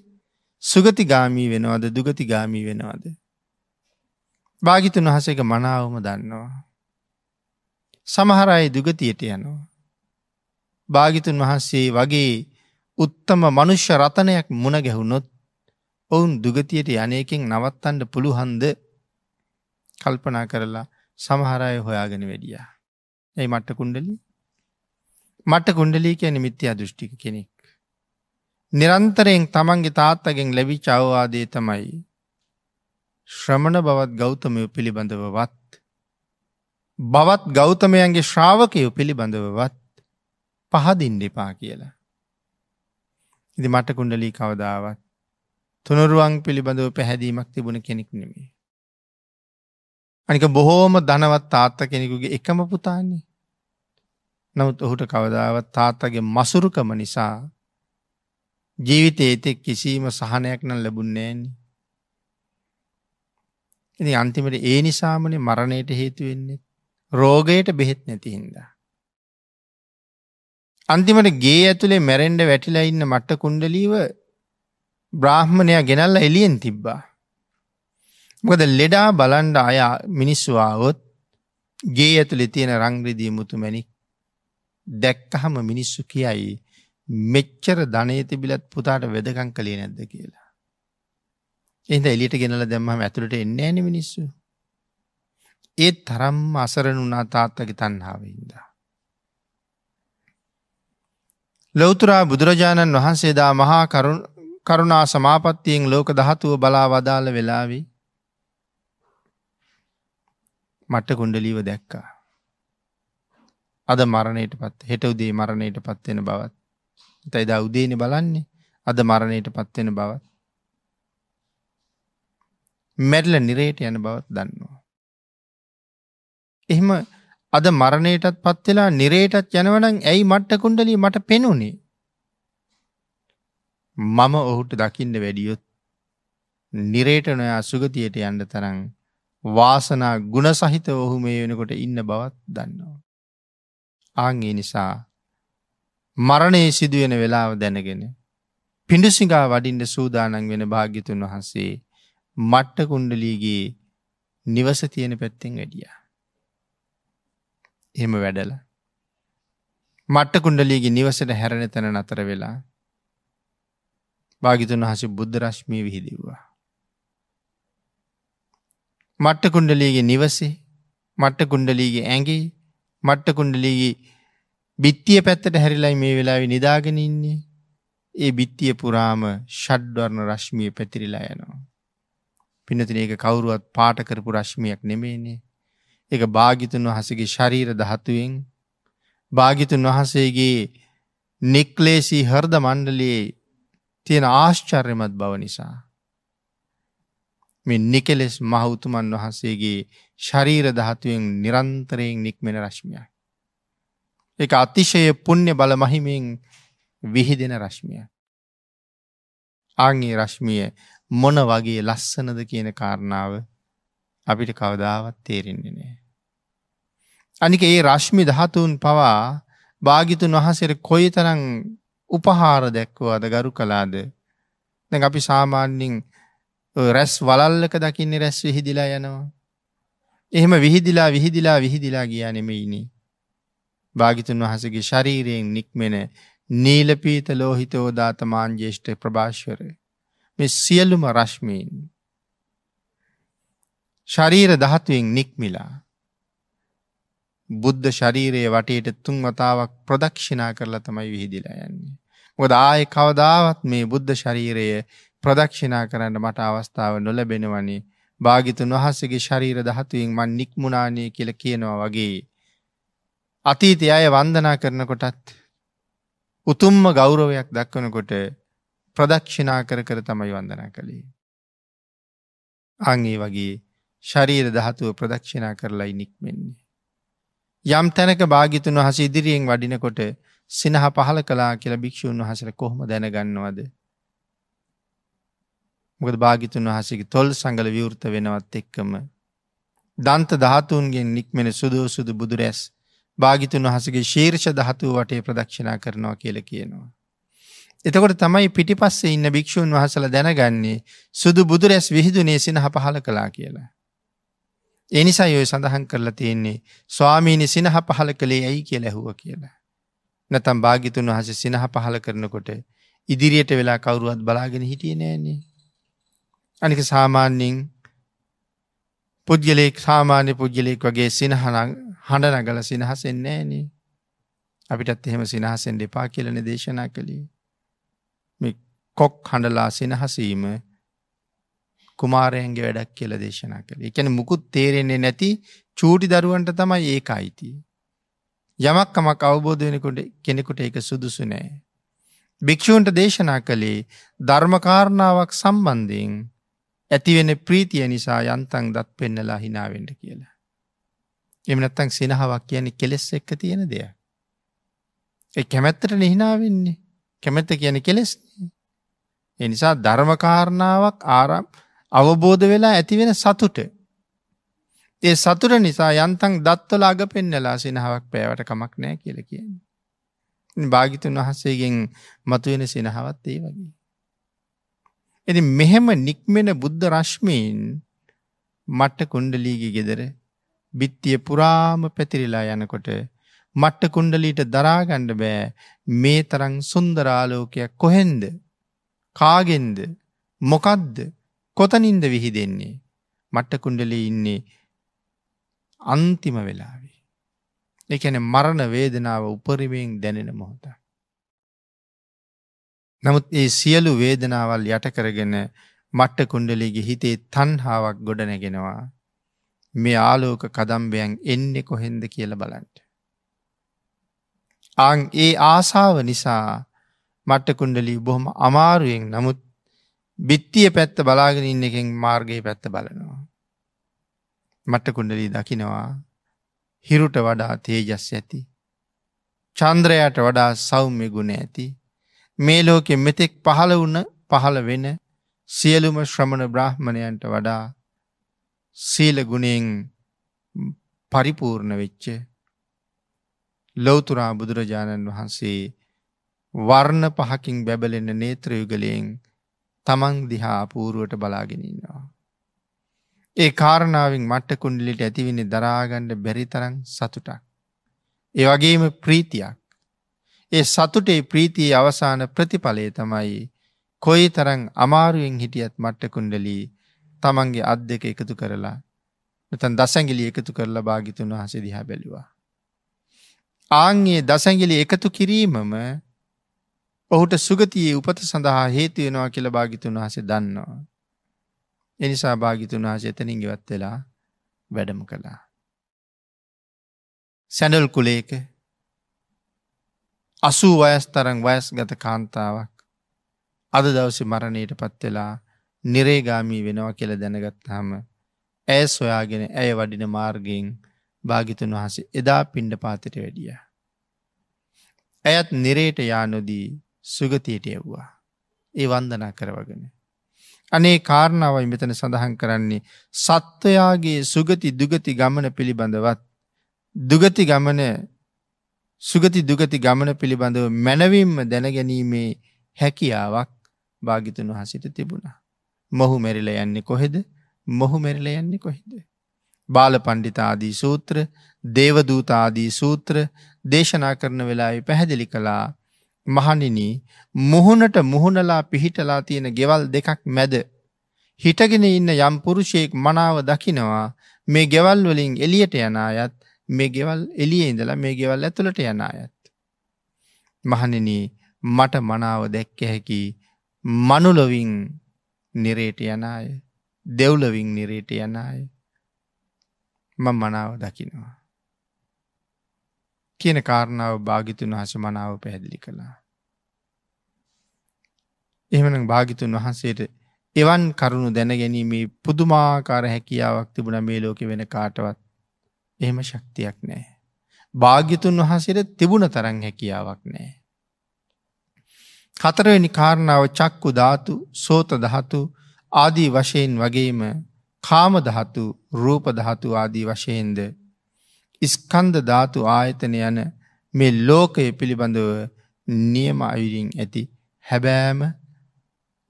සුගතිගාමී වෙනවද දුගතිගාමී වෙනවද. භාගිතුන් වහසේක මනාවම දන්නවා. සමහර අය දුගතියට යනවා. භාගිතුන් වහන්සේ වගේ උත්තම මනුෂ්‍ය රතනයක් මුණ ගැහුණොත් ඔවුන් දුගතියට යනයකින් නවත්තන්ට පුළුහන්ද කල්පනා කරලා සමහරය හොයාගෙන වැඩියා. ඇයි මට්ට කුණ්ඩලි මට කුණ්ඩලී කියන මිත්‍යයා දෘෂ්ටික කෙනෙක්. නිරන්තරයෙන් තමන්ගේ තාත්තගෙන් ලැබි චවවාදේ තමයි ශ්‍රමණ බවත් ගෞතමයෝ පිළිබඳවවත්. බවත් ගෞතමයන්ගේ ශ්‍රාවකයෝ පිළිබඳවවත් පහදින් දෙපා කියලා. ඉදි මට කුණ්ඩලී කවදාවත් තුනරුවන් පිළිබඳව පැහැදීමක් තිබුණ කෙනෙක් නෙමේ. අනික බොහෝම දනවත් තාත්ත කෙනෙකුගේ එකම පුතාන්නේ. නමුත් ඔහුට කවදාවත් තාත්තගේ මසුරුකම නිසා ජීවිතයේ තෙක් කිසිීම සහනයක් නම් ලැබුන්නේන්නේ. ඉතින් අන්තිමට ඒ නිසාමනේ මරණයට හේතු වෙන්නේ රෝගයට බෙහෙත් නැති හින්දා. අන්තිමට ගේ ඇතුලේ මැරෙන්න වැටිලා ඉන්න මට්ට කුණ්ඩලීව බ්‍රාහ්මණයා ගෙනල්ලා එළියෙන් තිබ්බා. මොකද ලෙඩා බලන්න අය මිනිස්සු ආවොත් ගේ ඇතුලේ තියෙන රංග්‍රදී මුතුමැණික් දැක්කහම මිනිස්සු කියයි මෙච්චර ධනෙ තිබිලත් පුතාට වෙදකම් කළේ නැද්ද කියලා. එහෙනම් එළියට ගෙනලා දැම්මම ඇතුළට එන්නේ නැහැ මිනිස්සු. ඒ තරම්ම අසරණ වුණා තාත්තගේ තණ්හාවෙන්ද. ලෞතර බුදුරජාණන් වහන්සේ දා මහා කරුණා සමාපත්තියෙන් ලෝක ධාතුව බලා වදාළ වෙලාවේ මට කුණ්ඩලීව දැක්කා. අද මරණයටපත් හෙට උදේ මරණයටපත් වෙන බවත්. ඉතින් දා උදේනේ බලන්නේ අද මරණයටපත් වෙන බවත්. මැරිල නිරේට යන බවත් දන්නවා. එහෙම අද මරණයටත් පත්වෙලා නිරේටත් යනවනං ඇයි මට්ට කුණ්ඩලී මට පෙනුණේ. මම ඔහුට දකින්න වැඩියොත් නිරේට නොයා සුගතියට යන්න තරං වාසනා ගුණ සහිත ඔහු මේ වෙනකොට ඉන්න බවත් දන්නවා. ආංගේ නිසා මරණයේ සිදුවෙන වෙලාව දැනගෙන පිඩුසිඟා වඩින්ට සූදානන් වෙන භාග්‍යතුන් වහන්සේ මට්ට කුණ්ඩලීගේ නිවස තියෙන පැත්තෙන් වැඩියා. එහෙම වැඩල. මට්ට කුණ්ඩලීගේ නිවසට හැරණ තැන නතර වෙලා භාගිතුන් හස බුද්ධරශ්මී විහිදිව්වා. මට්ට කුණ්ඩලීගේ නිවසේ මට්ට කුණ්ඩලීගේ ඇගේ මට්ට කුණ්ඩලීගේ බිත්තිය පැත්තට හැරිලයි මේ වෙලාවෙ නිදාගෙන ඉන්නේ ඒ බිත්තිය පුරාම ෂඩ්වර්ණ රශ්මිය පැතිරිලා යනවා. පිනතින ඒක කවුරුවත් පාට කරපු රශ්මියක් නෙමේනේ. ඒක භාගිතුන් වහසගේ ශරීර දහතුවෙන් භාගිතුන් වහසේගේ නික්ලේසි හර්ද මණ්ඩලයේ තියෙන ආශ්චර්යමත් බව නිසා. මේ නිකෙලෙස් මහවුතුමන් වහන්සේගේ ශරීර දහතුවෙන් නිරන්තරයෙන් නික්මෙන රශ්මියයි. එක අතිශය පුුණ්‍ය බල මහිමෙන් විහිදෙන රශ්මිය. ආංගේ රශ්මිය මොන වගේ ලස්සනද කියන කාරණාව අපිට කවදාවත් තේරෙන්නේ නෑ. අනික ඒ රශ්මි දහතුන් පවා භාගිතුන් වහසර කොයි තරං උපහාර දැක්වවාද ගරු කලාද දැ අපි සාමාන්‍යින් රැස් වලල්ලක දකින්නේ රැස් විහිදිලා යනවා. එහෙම විහිදිලා විහිදිලා විහිදිලා ගියානෙමයිනි. භාගිතුන් වහසගේ ශරීරයෙන් නික්මෙන නීලපීත ලෝහිතෝදාතමාන් ජේෂ්ඨ ප්‍රභාශ්වරය. මේ සියලුම රශ්මීන් ශරීර දහතුවෙන් නික්මිලා බුද්ධ ශරීරයේ වටේට තුන් වතාවක් ප්‍රදක්ෂිනා කරලා තමයි විහිදිලා යන්නේ. මොකද ආයේ කවදාවත් මේ බුද්ධ ශරීරය ප්‍රදක්ෂිනා කරන්න මට අවස්ථාව නොලැබෙනවනේ. භාග්‍යතුන් වහන්සේගේ ශරීර ධාතුවෙන් මන් නික්මුණානේ කියලා කියනවා වගේ අතීතය අය වන්දනා කරනකොටත් උතුම්ම ගෞරවයක් දක්වනකොට ප්‍රදක්ෂිනා කර කර තමයි වන්දනා කළේ. අංගේ වගේ ශරීර දහතුව ප්‍රදක්ෂිනා කරලා ඉනික්මෙන්නේ. යම් තැනක භාගිතුන් වහස ඉදිරියෙන් වඩිනකොට සිනහ පහල කලා කියලා භික්‍ෂූන් වහසර කොහොම දැනගන්නවද. මොකද භාගිතුන් වහසගේ තොල් සඟල විවෘත වෙනවත් එක්කම. දන්ත ධාතුන්ගෙන් නික්මෙන සුදෝ සුදු බුදුරැස් භාගිතුන් වහසගේ ශීර්ෂ දහතුව වටේ ප්‍රදක්ෂනා කරනවා කියල කියනවා. එතකොට තමයි පිටිපස්සේ ඉන්න භික්‍ෂූන් වහසල දැනගන්නේ සුදු බුදුරැස් විහිදුනේ සිනහ පහල කලා කියලා. එනිසා යොය සඳහන් කරලා තියෙන්නේ ස්වාමීනි සිනහ පහල කළේ ඇයි කිය ඇහුව කියලා. නැතම් භාගිතුන් වහස සිනහ පහල කරනකොට ඉදිරියට වෙලා කවුරුවත් බලාගෙන හිටිය නෑන්නේ. අනික සාමාන්‍යෙන් පුද්ගලෙක් සාමාන්‍ය පුද්ගලෙක් වගේ සිනහන හඬ නගල සිනහසෙන්නේනේ අපිටත් එහෙම සිනහසෙන් දෙපා කියලන දේශනා කළේ. කොක් හඬලා සෙනහසීම කුමාරයන්ගේ වැඩක් කියල දේශනා කළ එකැන මුකුත් තේරෙන්නේ නැති චූටි දරුවන්ට තමයි ඒක අයිති. යමක්කමක් අවබෝධ වෙනකොට කෙනෙකුට එක සුදුසු නෑ. භික්‍ෂූන්ට දේශනා කළේ ධර්මකාරණාවක් සම්බන්ධයෙන් ඇතිවෙන ප්‍රීතිය නිසා යන්තන් දත් පෙන්නලා හිනාවෙන්ට කියලා. එමනත්තං සිනහාවක් කියන්නේ කෙලෙස් එක්ක තියෙන දෙයක්. කැමැත්තට නහිනාවෙන්නේ කැමැත්ත කියන කෙලෙස් ඒ නිසා ධර්මකාරණාවක් ආරම් අවබෝධ වෙලා ඇතිවෙන සතුට. ඒ සතුර නිසා යන්තන් දත්වල අග පෙන්නලා සිනහාවක් පෑවට කමක් නෑ කියල කියන්නේ. භාගිතුන් වහන්සේගෙන් මතුවෙන සිනහවත් ඒ වගේ. එති මෙහෙම නික්මෙන බුද්ධ රශ්මීන් මට්ට කුණ්ඩලීගි ගෙදර බිත්තිය පුරාම පැතිරිලා යනකොට මට්ට කුණ්ඩලීට දරාගණ්ඩ බෑ මේ තරං සුන්දරාලෝකයක් කොහෙන්ද කාගෙන්ද මොකද්ද කොතනින්ද විහිදෙන්නේ මට්ටකුණ්ඩලේ ඉන්නේ අන්තිම වෙලාවේ. එකැන මරණ වේදනාව උපරිමයෙන් දැනෙන මොහොත. නමුත් ඒ සියලු වේදනාවල් යටකරගෙන මට්ටකුණ්ඩලේගේ හිතේ තන්හාාවක් ගොඩ නැගෙනවා මේ ආලෝක කදම්බයන් එන්නෙ කොහෙන්ද කියල බලන්ට. ආං ඒ ආසාව නිසා මට්ටකුණ්ඩලී බොහොම අමාරුවෙන් නමුත් බිත්තිය පැත්ත බලාගෙන ඉන්න එකෙන් මාර්ගයේ පැත්ත බලනවා. මට්ටකුණ්ඩලී දකිනවා හිරුට වඩා තේජස් ඇති. චන්ද්‍රයට වඩා සෞම්‍ය ගුණ ඇති. මේ ලෝකෙ මෙතෙක් පහළ වුණ පහළ වෙන සියලුම ශ්‍රමණ බ්‍රහ්මණයන්ට වඩා සීල ගුණෙන් පරිපූර්ණ වෙච්ච ලෞතුරා බුදුරජාණන් වහන්සේ වර්ණ පහකින් බැබලෙන නේත්‍රයුගලයෙන් තමන් දිහා අපූරුවට බලාගෙන ඉන්නවා. ඒ කාරණාවෙන් මට්ට කුණ්ඩලිට ඇතිවෙනි දරාගණ්ඩ බැරිතරං සතුටක්. ඒ වගේම ප්‍රීතියක්. ඒ සතුටේ ප්‍රීතිය අවසාන ප්‍රතිඵලය තමයි කොයි තරං අමාරුවෙන් හිටියත් මට්ට කුණ්ඩලී තමන්ගේ අත් දෙක එකතු කරලා මෙතන් දසැගිලි එකතු කරලා භාගිතුන් වහසේ දිහා බැලිවා. ආංගේ දසැගිලි එකතු කිරීමම ඔහුට සුගතියේ උපත සඳහා හේතුවෙනවා කියල භාගිතුන් වහසේ දන්නවා. එනිසා භාගිතුන් වහස එතනින් ගෙවත් වෙලා වැඩම කළා. සැනල් කුලේක අසූ වයස් තරං වයස් ගත කාන්තාවක් අද දවස මරණයට පත්වෙලා නිරේගාමී වෙනවා කියල දැනගත්හම ඇය සොයාගෙන ඇය වඩින මාර්ගයෙන් භාගිතුන් වහසේ එදා පිණ්ඩ පාතට වැඩිය. ඇයත් නිරේට යානොදී සුගතියට යව්වා. ඒ වන්දනා කරවගෙන. අනේ කාරණාවයි මෙතන සඳහන් කරන්නේ සත්වයාගේ සුගති දුගති ගමන පිළිබඳවත් දුගති ගමන සුගති දුගති ගමන පිළිබඳව මැනවින්ම දැනගැනීමේ හැකියාවක් භාගිතුන් වහසිට තිබුණා. මොහු මෙරිල යන්නේ කොහෙද මොහු මෙරිල යන්නේ කොහෙද. බාල පණ්ඩිතාදී සූත්‍ර දේවදූතාදී සූත්‍ර දේශනා කරන වෙලායි පැහැදිලි කලාා මහනිනී මුහුණට මුහුණලා පිහිටලා තියෙන ගෙවල් දෙකක් මැද. හිටගෙන ඉන්න යම් පුරුෂයෙක් මනාව දකිනවා මේ ගෙවල් වලින් එලියට යන අයත් මේ ගෙවල් එළියේ ඉඳලා මේ ගෙවල් ඇතුළට යන අයත්. මහනිනී මට මනාව දැක්ක හැකි මනුලොවින් නිරේට යන අය දෙව්ලොවින් නිරේට යන අය මම මනාව දකිනවා. කියන කාරණාව භාගිතුන් වහස මනාව පැහැදිලි කළා. එහමන භාගිතුන් වහන්සේට එවන් කරුණු දැනගැනීමේ පුදුමාකාර හැකියාවක් තිබුණ මේ ලෝක වෙන කාටවත් එහෙම ශක්තියක් නෑ. භාග්‍යතුන් වහසට තිබුණ තරං හැකියාවක් නෑ. කතරවෙනි කාරණාව චක්කු ධාතු සෝත දහතු ආදී වශයෙන් වගේම කාම දහතු රූප දහතු ආදී වශයෙන්ද ඉස්කන්ධ ධාතු ආයතන යන මේ ලෝකය පිළිබඳව නියම අයුරින් ඇති හැබෑම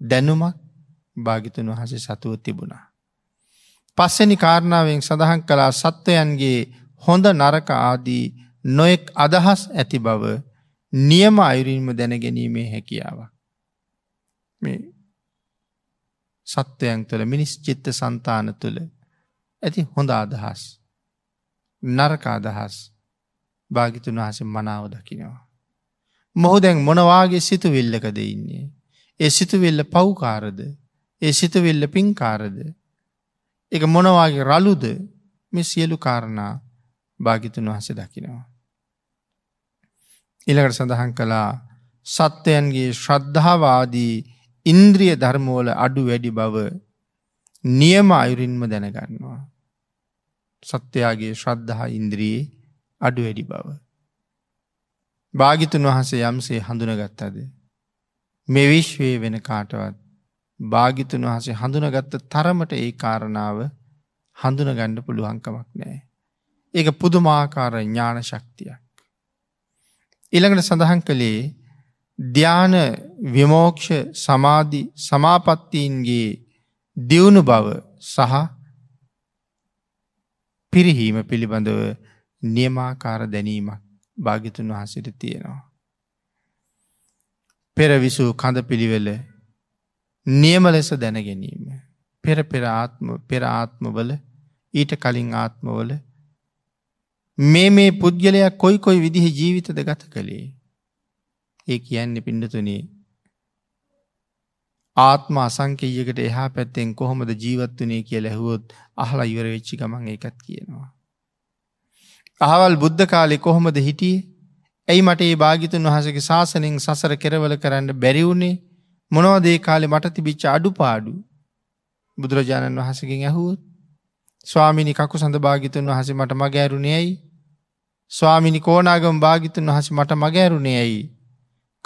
දැනුමක් භාගිතුන් වහසේ සතුව තිබුණා. පස්සනි කාරණාවෙන් සඳහන් කලා සත්වයන්ගේ හොඳ නරක ආදී නොයෙක් අදහස් ඇති බව නියම අයුරින්ම දැනගැනීමේ හැකියාව. මේ සත්වයන් තුළ මිනිස් චිත්ත සන්තාන තුළ ඇති හොඳ අදහස්. නරක අදහස් භාගිතුන් වහසේ මනාව දකිනවා. මොහු දැන් මොනවාගේ සිතුවිල්ලක දෙඉන්නේ. ඒ සිතුවෙල්ල පව්කාරද ඒ සිතවෙල්ල පින්කාරද. එක මොනවාගේ රලුද මෙ සියලු කාරණා භාගිතුන් වහසේ දකිනවා. ඉළකට සඳහන් කළා සත්‍යයන්ගේ ශ්‍රද්ධාවාදී ඉන්ද්‍රිය ධර්මෝල අඩු වැඩි බව නියම අයුරින්ම දැනගන්නවා. සත්‍යයාගේ ශ්‍රද්ධහා ඉන්ද්‍රයේ අඩු වැඩි බව. භාගිතුන් වහසේ යම්සේ හඳුනගත්තද. මෙවිශ්වේ වෙන කාටවත් භාගිතුන් වහසේ හඳුනගත්ත තරමට ඒ කාරණාව හඳුනගණ්ඩ පුළුවන්කමක් නෑ. ඒක පුදුමාකාර ඥාන ශක්තියක්. ඉළඟට සඳහන් කළේ ධ්‍යාන විමෝක්ෂ සමාධි සමාපත්තීන්ගේ දියුණු බව සහ පිරිහීම පිළිබඳව නියමාකාර දැනීමක් භාගිතුන් වහසිට තියෙනවා. පෙරවිසූ කඳ පිළිවෙල නියම ලෙස දැන ගැනීම. පෙර පෙරආත්ම පෙරආත්මවල ඊට කලින් ආත්මවල මේ මේ පුද්ගලයක් කොයි කොයි විදිහ ජීවිතද ගත කළේ. ඒ කියන්නේ පිඩතුනේ ආත්ම අසංකීයකට එහා පැත්තෙන් කොහොමද ජීවත් වනේ කිය ලැහුවොත් අහලා ඉවර වෙච්චි ගමන් ඒකත් කියනවා. අහවල් බුද්ධ කාලෙ කොහොමද හිටියේ ඇයි මට ඒ භාගිතුන් වහසගේ ශාසනෙන් සසර කෙරවල කරන්න බැරිවුණේ මොනවදේ කාලෙ මට තිබිච්ච අඩු පාඩු බුදුරජාණන් වහසකින් ඇහුවත් ස්වාමිනි කකු සඳ භාගිතුන් වහස මට මගෑරුණේ ඇයි ස්වාමිනි කෝනාගම භාගිතුන් වහස මට මගෑරුණේ ඇයි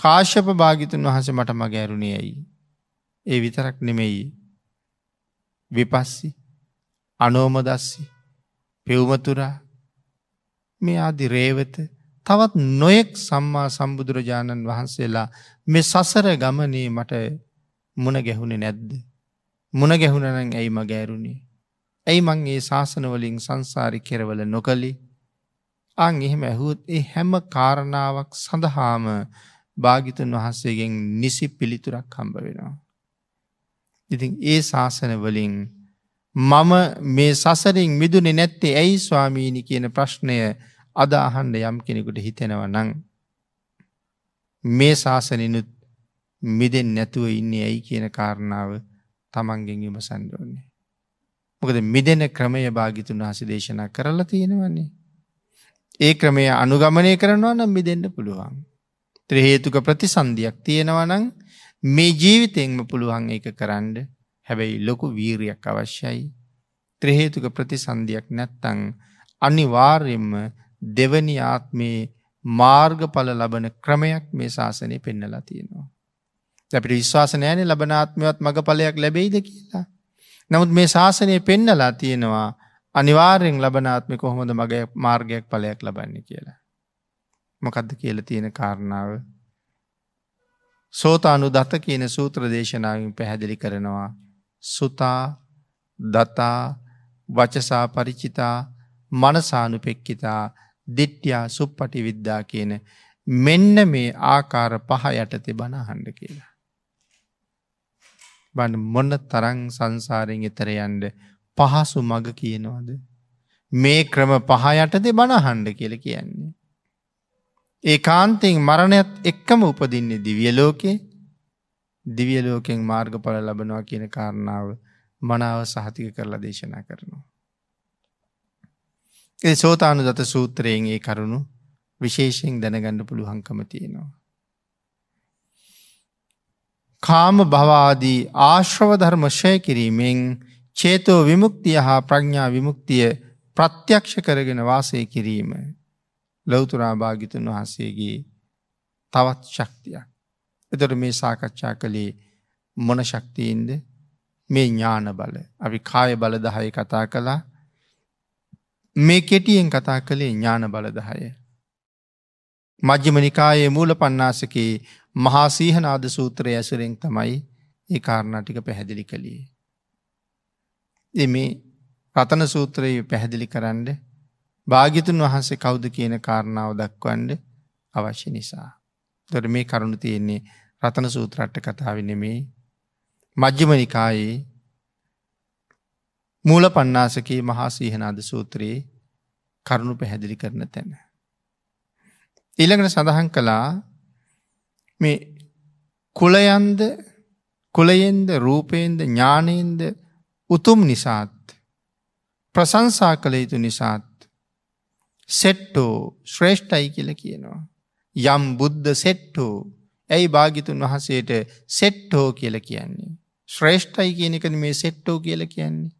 කාශ්‍යප භාගිතුන් වහස මට මගෑරුණේ ඇයි ඒ විතරක් නෙමෙයි විපස්සි අනෝමදස්සි පෙව්මතුරා මේ ආදි රේවත තවත් නොයෙක් සම්මා සම්බුදුරජාණන් වහන්සේලා මේ සසර ගමනේ මට මුණ ගැහුණේ නැද්ද. මුණ ගැහුණනං ඇයි මගෑරුණේ. ඇයි මං ඒ ශාසනවලින් සංසාරි කෙරවල නොකළි අං එහෙම ඇහුත් ඒ හැම කාරණාවක් සඳහාම භාගිතන් වහන්සේගෙන් නිසි පිළිතුරක් හම්බ වෙනවා. ඉතින් ඒ ශාසන වලින් මම මේ සසරින් මිදුනේ නැත්තේ ඇයි ස්වාමීණි කියන ප්‍රශ්නය අදාහන්ඩ යම් කෙනෙකුට හිතෙනව නං. මේ ශාසනනුත් මිදෙන් නැතුව ඉන්නේ ඇයි කියන කාරණාව තමන්ගෙන් විමසන්ඩෝන්නේ. මොකද මිදෙන ක්‍රමය භාගිතුන් හසි දේශනා කරලා තියෙනවන්නේ. ඒ ක්‍රමය අනුගමනය කරනවා නම් මිදෙන්න්න පුළුවන්. ත්‍රහේතුක ප්‍රතිසන්ධයක් තියෙනවනං මේ ජීවිතයෙන්ම පුළුවන් එක කරන්න හැබැයි ලොකු වීරයක් අවශ්‍යයි ත්‍රහේතුක ප්‍රතිසන්ධයක් නැත්තං අනිවාර්යෙන්ම දෙවනි ආත්මයේ මාර්ගඵල ලබන ක්‍රමයක් මේ ශාසනය පෙන්නලා තියෙනවා. අපිට විශ්වාස නෑනේ ලබනාත්මයවත් මඟඵලයක් ලැබෙයිද කියලා. නමුත් මේ ශාසනය පෙන්නලා තියෙනවා අනිවාර්යෙන් ලබනාත්මය කොහොමද මගේ මාර්ගයක් ඵලයක් ලබන්නේ කියලා. මොකද්ද කියලා තියෙන කාරණාව සෝතානු දත කියන සූත්‍ර දේශනාවෙන් පැහැදිලි කරනවා සුතා දතා වචසා පරිචිතා මනසානුපෙක්කිතා දිට්්‍යා සුප්පටි විද්දා කියන මෙන්න මේ ආකාර පහ යටතේ බණහන්ඩ කියලා. බන් මොන්න තරං සංසාරෙන් එතරයන්ඩ පහසු මග කියනවාද. මේ ක්‍රම පහ යටතේ බණහන්ඩ කියල කියන්නේ. ඒ කාන්තයෙන් මරණයත් එක්කම උපදින්නේ දිවියලෝකේ දිවියලෝකෙන් මාර්ගඵල ලබනවා කියන කාරණාව මනාව සහතික කරලා දේශනා කරනවා. ඒ සෝතානු දත සූත්‍රයෙන් ඒ කරුණු විශේෂයෙන් දැනගණඩ පුළුවහංකම තියෙනවා. කාම භවාදී ආශ්‍රව ධර්මශය කිරීමෙන් චේතෝ විමුක්තිය හා ප්‍රඥා විමුක්තිය ප්‍රත්‍යක්ෂ කරගෙන වාසය කිරීම ලොවතුරා භාගිතුන් වහන්සේගේ තවත් ශක්තියක්. එතොට මේ සාකච්ඡා කළේ මොන ශක්තියින්ද මේ ඥාන බල අපි කාය බලදහය කතා කළා මේ කෙටියෙන් කතා කළේ ඥාන බලදහය. මජ්්‍යමනිකායේ මූල පන්නාසකේ මහාසීහනාද සූත්‍රය ඇසුරෙන් තමයි ඒ කාරණටික පැහැදිලි කළේ. එ මේ රතන සූත්‍රයේ පැහැදිලි කරන්න භාගිතුන් වහන්සේ කෞුද කියන කාරණාව දක්වන්ඩ අවශ්‍ය නිසා. දොර මේ කරුණු තියෙන්නේ රතන සූත්‍රට්ට කතාව නෙමේ මජ්්‍යමනිකායේ මූල පන්නාසකයේ මහා සීහනාද සූත්‍රයේ කරුණු පැහැදිලි කරන තැන. ඊළඟට සඳහන් කළා මේ කුලයන්ද කුලයෙන්ද රූපයෙන්ද ඥානයෙන්ද උතුම් නිසාත් ප්‍රසංසා කළ යුතු නිසාත් සෙට්ටෝ ශ්‍රේෂ්ඨයි කියල කියනවා. යම් බුද්ධ සෙට්ටෝ ඇයි භාගිතුන් වහසේට සෙට්ටෝ කියල කියන්නේ. ශ්‍රේෂ්ඨයි කියනකද මේ සෙට්ටෝ කියල කියන්නේ.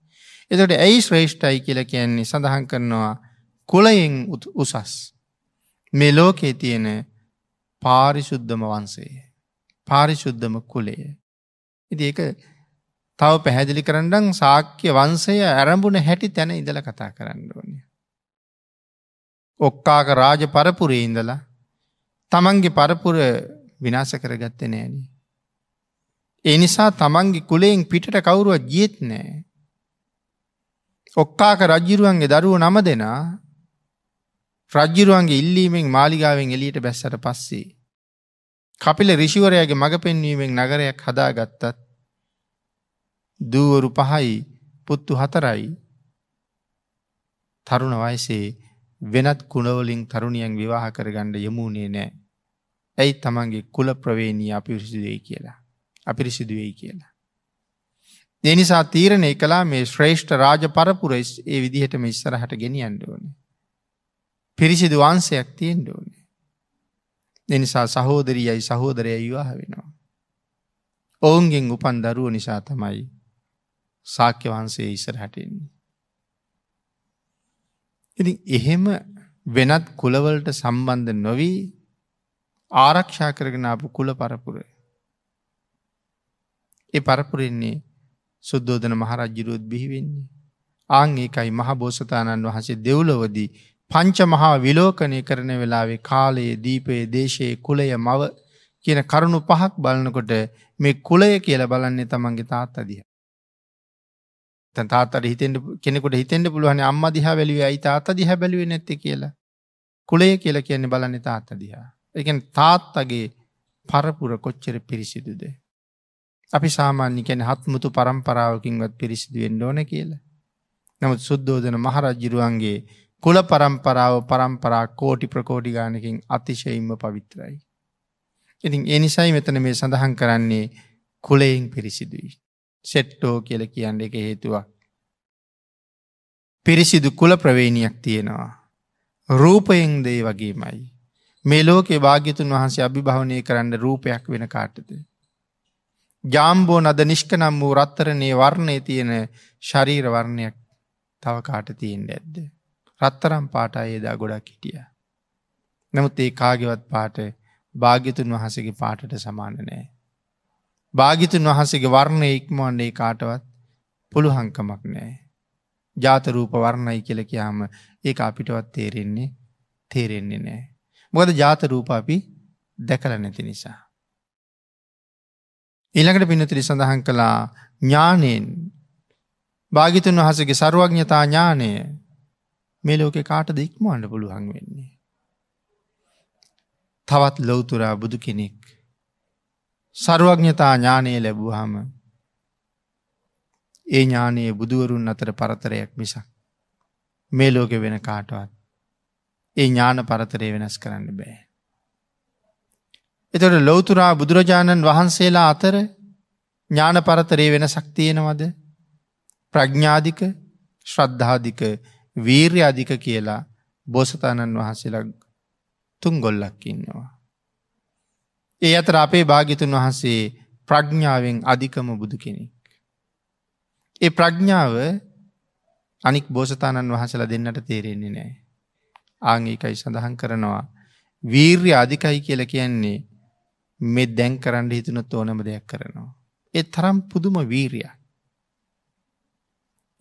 එතට ඇයි ශ්‍රේෂ්ඨයි කියල කියන්නේ සඳහන් කරනවා කුලයෙන් උසස්. මේ ලෝකේ තියෙන පාරිශුද්ධම වන්සේ. පාරිශුද්ධම කුලේ. ඉති ඒක තව පැහැදිලි කරන්නන් සාක්‍ය වන්සය ඇරඹුණ හැටි තැන ඉදල කතා කරන්න ඕනේ. ඔක්කාක රාජ පරපුරේ ඉඳලා තමන්ගේ පරපුර විනාස කරගත්ත නෑන. ඒ නිසා තමන්ගේ කුලයෙන් පිටට කවුරුවත් ජීත් නෑ. ඔක්කාක රජ්ජිරුවන්ගේ දරුව නම දෙනා රජ්ජිරුවන්ගේ ඉල්ලීමෙන් මාලිගාවෙන් එලියට බැස්සට පස්සේ. කපිල රිෂිවරයාගේ මඟ පෙන්වීමෙන් නගරයක් හදාගත්තත් දූවරු පහයි පුත්තු හතරයි තරුණ වයසේ වෙනත් කුණවලින් තරුණියන් විවාහ කරගන්න යමුනේ නෑ. ඇයි තමන්ගේ කුල ප්‍රවේණී අපිරිසිදු වෙයි කියලා. අපිරිසිදු වෙයි කියලා. ඒ නිසා තීරණය කළා මේ ශ්‍රේෂ්ඨ රාජ පරපුර ඒ විදිහටම ඉස්සරහට ගෙනියන්න ඕනේ. පිරිසිදු වංශයක් තියෙන්න ඕනේ. ඒ නිසා සහෝදරියයි සහෝදරයයි විවාහ වෙනවා. ඔවුන්ගෙන් උපන් දරුවෝ නිසා තමයි ශාක්‍ය වංශයේ ඉස්සරහට එන්නේ. ඉතින් එහෙම වෙනත් කුලවලට සම්බන්ධ නොවී ආරක්ෂා කරගෙන අප කුල පරපුර. ඒ පරපුරෙන්නේ සුද්දෝධන මහරජ්ජිරුවත් බිහිවෙන්නේ. ආං ඒකයි මහබෝසතාණන් වහන්සේ දෙව්ලොවදී පංච මහා විලෝකනය කරන වෙලාවේ කාලයේ දීපයේ දේශයේ කුලය මව කියන කරුණු පහක් බලනකොට මේ කුලය කියල බලන්නේ තමන්ගේ තාත් අදිහ. දැන් තාත්තට හිතෙන්න කෙනෙකුට හිතෙන්න පුළුවන් අම්මා දිහා බැලුවේ ඇයි තාත්තා දිහා බැලුවේ නැත්තේ කියලා. කුලය කියලා කියන්නේ බලන්නේ තාත්තා දිහා. ඒ කියන්නේ තාත්තගේ පරපුර කොච්චර පිරිසිදුද. අපි සාමාන්‍ය කැන හත්මුතු පරම්පරාවකින්වත් පිරිසිදු වෙන්න ඕන කියලා. නමුත් සුද්දෝදන මහරජ්ජිරුවන්ගේ කුල පරම්පරාව පරම්පරා කෝටි ප්‍රකෝටි ගානකින් අතිශයින්ම පවිත්‍රයි. ඉතින් ඒ නිසයි මෙතන මේ සඳහන් කරන්නේ කුලයෙන් පිරිසිදුයි. සෙට්ටෝ කියල කියන්න එක හේතුවක්. පිරිසිදු කුල ප්‍රවේණයක් තියෙනවා. රූපයෙන් දේ වගේමයි. මේ ලෝකේ භාග්‍යතුන් වහන්සේ අභිභවනය කරන්න රූපයක් වෙන කාටද. ජාම්බෝ නද නිෂ්කනම් වූ රත්තරණය වර්ණය තියෙන ශරීර වර්ණයක් තව කාට තියෙන් ඇද්ද. රත්තරම් පාට අයේදා ගොඩක් හිටිය. නමුත් ඒ කාගෙවත් පාට භාග්‍යතුන් වහසගේ පාටට සමාන නෑ. භාගිතුන් වහසගේ වර්ණය ඉක්මුවන්නේ කාටවත් පුළුහංකමක් නෑ. ජාතරූප වර්ණයි කියල කියහම ඒ අපිටවත් තේරෙන්නේ තේරෙන්නේ නෑ. මොකද ජාතරූප අපි දැකල නැති නිසා. ඊළඟට පිනතිරි සඳහන් කළා ඥානයෙන් භාගිතුන් වහසගේ සරුවඥතා ඥානය මේ ලෝකෙ කාට දෙක්ම අන්න පුළුවන් වෙන්නේ. තවත් ලොවතුරා බුදු කෙනෙක් සරුවඥතා ඥානය ලැබුවහම ඒ ඥානයේ බුදුවරුන් අතර පරතරයක් මිසක් මේ ලෝකෙ වෙන කාටවත් ඒ ඥාන පරතරය වෙනස් කරන්න බෑ. එතට ලොවතුරා බුදුරජාණන් වහන්සේලා අතර ඥාන පරතරයේ වෙනසක් තියෙනවද ප්‍රඥාධික ශ්‍රද්ධාධික වීර්්‍ය අධික කියලා බෝසතාණන් වහන්සේලා තුන් ගොල්ලක් ඉන්නවා. ඒ අතර අපේ භාගිතුන් වහන්සේ ප්‍රඥ්ඥාවෙන් අධිකම බුදු කෙනෙක්. ඒ ප්‍රඥ්ඥාව අනික් බෝසතාණන් වහසල දෙන්නට තේරෙන්නේ නෑ. ආංගේකයි සඳහන් කරනවා. වීර්ය අධිකයි කියල කියන්නේ මෙ දැන් කරන්න හිතුනොත් ඕනම දෙයක් කරනවා. ඒ තරම් පුදුම වීරිය.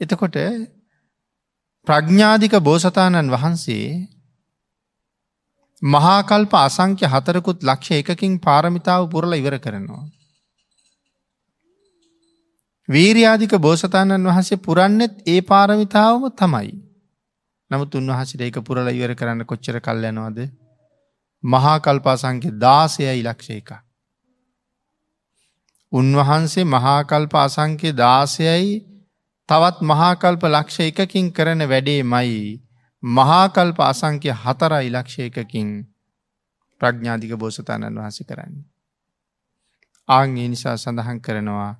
එතකොට ප්‍රඥ්ඥාධික බෝසතාණන් වහන්සේ මහාකල්ප අසංක්‍ය හතරකුත් ලක්ෂ එකකින් පාරමිතාව පුරල ඉවර කරනවා. වීරයාධික බෝසතාණන් වහන්සේ පුරන්නෙත් ඒ පාරමිතාවම තමයි. නමුත් උන්වහසිට ඒක පුරල ඉවර කරන්න කොච්චර කල් යනවාද. මහාකල්පා සංකෙ දාසයයි ලක්ෂ එක. උන්වහන්සේ මහාකල්ප අසංකේ දාසයයි තවත් මහාකල්ප ලක්ෂ එකකින් කරන වැඩේ මයි මහාකල්ප අසංක්‍ය හතර ඉලක්ෂයකකින් ප්‍රඥාධික බෝසතාණන් වහස කරන්න. ආං ඒ නිසා සඳහන් කරනවා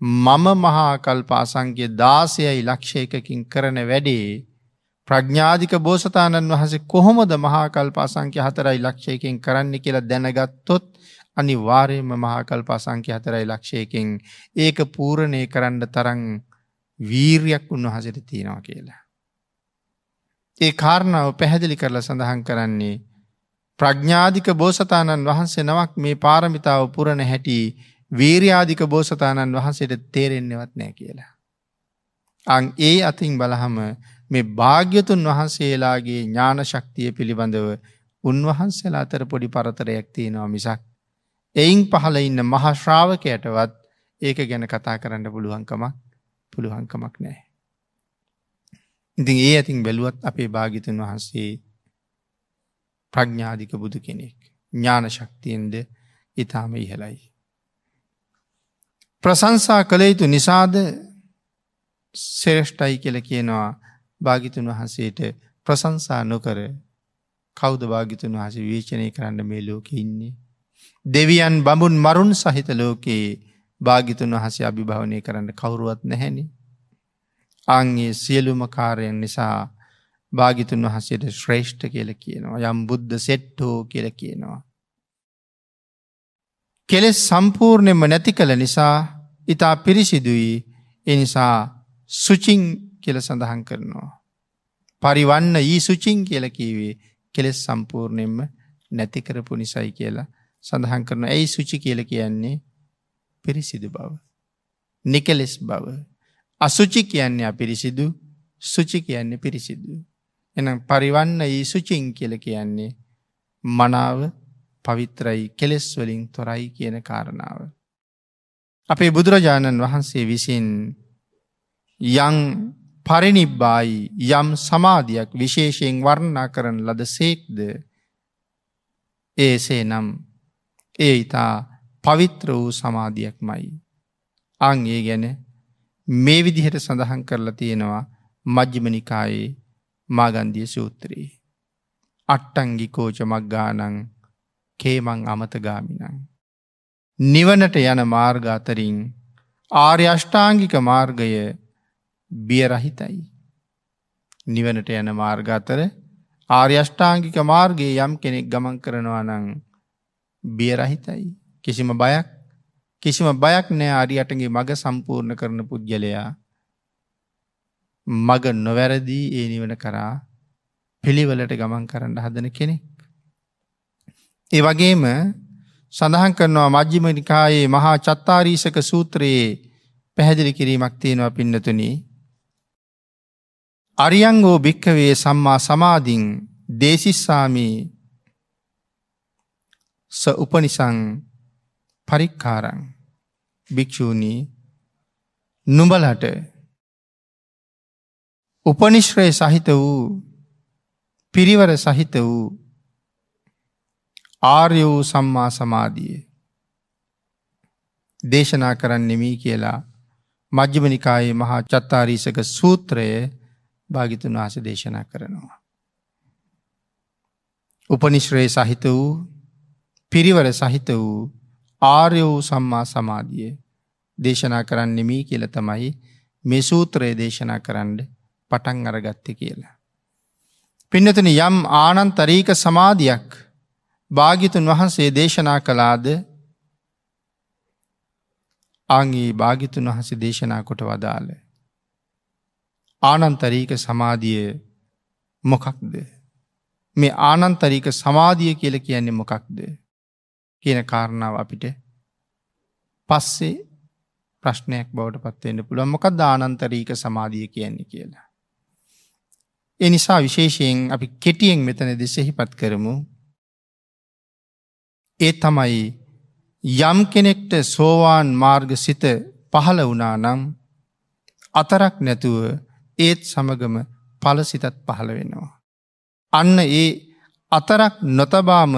මම මහාකල්ප අසංක්‍ය දාසයයි ලක්ෂයකකින් කරන වැඩේ ප්‍රඥාධික බෝසතාණන් වහසේ කොහොමද මහාකල්ප අසංක්‍ය හතරයි ලක්ෂයකෙන් කරන්න කියලා දැනගත්තොත් අනි වාරයම මහාකල්ප අසංක්‍ය හතරයි ලක්ෂයකෙන් ඒක පූරණය කරන්න තරන් වීර්යක් උන්වහසට තියෙනවා කියලා. ඒ කාරණාව පැහැදිලි කරලා සඳහන් කරන්නේ ප්‍රඥාධික බෝසතාණන් වහන්සේ නමක් මේ පාරමිතාව පුරණ හැටි වීරයාධික බෝසතාණන් වහන්සේට තේරෙන්නේවත් නෑ කියලා. අං ඒ අතින් බලහම මේ භාග්‍යතුන් වහන්සේලාගේ ඥාන ශක්තිය පිළිබඳව උන්වහන්සේලා අතර පොඩි පරතරයක් තියෙනවා මිසක් එයින් පහළ ඉන්න මහා ශ්‍රාවකයටවත් ඒක ගැන කතා කරන්න පුළුවන්කමක් පුළුවන්කමක් නෑ. ඉතින් ඒ ඇතින් බැලුවත් අපේ භාගිතන් වහන්සේ ප්‍රඥ්ඥාධික බුදු කෙනෙක් ඥාන ශක්තියෙන්ද ඉතාම ඉහලයි. ප්‍රසංසා කළ යුතු නිසාද සෙරෂ්ටයි කියල කියනවා භාගිතුන් වහන්සේට ප්‍රසංසා නොකර කෞද භාගිතුන් වහස වේචනය කරන්න මේ ලෝක ඉන්නේ. දෙවියන් බඹුන් මරුන් සහිත ලෝකයේ භාගිතුන් වහසේ අභිභාවනය කරන්න කවුරුවත් නැහැනි. අන්ගේ සියලුම කාරයෙන් නිසා භාගිතුන් වහසයට ශ්‍රේෂ්ඨ කියල කියනවා යම් බුද්ධ සෙට්ටෝ කියල කියනවා. කෙලෙස් සම්පූර්ණයම නැති කළ නිසා ඉතා පිරිසිදුයි එනිසා සුචිං කියල සඳහන් කරනවා. පරිවන්න ඊ සුචිං කියල කීවේ කෙලෙස් සම්පූර්ණයෙන්ම නැතිකරපු නිසයි කියලා සඳහන් කරන ඇයි සුචි කියල කියන්නේ පිරිසිදු බව. නිකලෙස් බව. අසුචි කියන්නේ අපිරිසිදු සුචි කියන්නේ පිරිසිදු. එනම් පරිවන්න ඒ සුචිං කියල කියන්නේ මනාව පවිත්‍රයි කෙලෙස්වලින් තොරයි කියන කාරණාව. අපේ බුදුරජාණන් වහන්සේ විසින් යං පරිනිබ්බායි යම් සමාධයක් විශේෂයෙන් වර්ණා කරන ලද සේක්ද ඒසේ නම් ඒ ඉතා පවිත්‍ර වූ සමාධයක් මයි. අං ඒ ගැන මේ විදිහට සඳහන් කරලා තියෙනවා මජ්ජිමනිකායේ මාගන්දිය සූත්‍රයේ. අට්ටංගිකෝච මක්ගානං කේමං අමතගාමිනං. නිවනට යන මාර්ග අතරින් ආර්යෂ්ඨාංගික මාර්ගය බියරහිතයි. නිවනට යන මාර්ග අතර ආර්යෂ්ඨාංගික මාර්ගයේ යම් කෙනෙක් ගමන් කරනවා නං බියරහිතයි. කිසිම බයක් කිසිම බයක් නෑ අරියටගේ මග සම්පූර්ණ කරන පුද්ගලයා මග නොවැරදී ඒ නිවන කරා පිළිවලට ගමන් කරන්න හදන කෙනෙ. ඒ වගේම සඳහන් කරනවා මජ්ජිමනිකායේ මහා චත්තාරීසක සූත්‍රයේ පැහැදිලි කිරීමක් තියෙනවා පින්නතුනි. අරියංගෝ භික්කවේ සම්මා සමාධින් දේශිස්සාමී ස උපනිසං පරික්කාරං භික්‍ෂූණී නුඹලට උපනිශ්‍රය සහිත වූ පිරිවර සහිත වූ ආර්ය වූ සම්මා සමාධිය දේශනා කරන්නෙමී කියලා මජ්්‍යමනිකායේ මහා චත්තාරීසක සූත්‍රය භාගිතුන් වහස දේශනා කරනවා. උපනිශ්‍රයේ සහිත වූ පිරිවර සහිත වූ ආර්ය වූ සම්මා සමාධිය දේශනා කරන්නෙමී කියල තමයි මේ සූත්‍රයේ දේශනා කරන්න පටන් අරගත්ත කියලා. පින්නතන යම් ආනන්තරීක සමාධියක් භාගිතුන් වහන්සේ දේශනා කලාද ආගේ භාගිතුන් වහසේ දේශනා කොට වදාළ. ආනන්තරීක සමාධිය මොකක්ද. මේ ආනන්තරීක සමාධිය කියල කියන්නේ මොකක්ද. කියන කාරණාව අපිට පස්සේ ප්‍රශ්නයක් බවට පත්වෙන්න පුළුවන් මොකක් දානන්තරීක සමාධිය කියන්නේ කියලා. එනිසා විශේෂයෙන් අපි කෙටියෙන් මෙතන දෙසෙහිපත් කරමු. ඒ තමයි යම් කෙනෙක්ට සෝවාන් මාර්ග සිත පහළ වනා නම් අතරක් නැතුව ඒත් සමගම පලසිතත් පහළ වෙනවා. අන්න ඒ අතරක් නොතබාම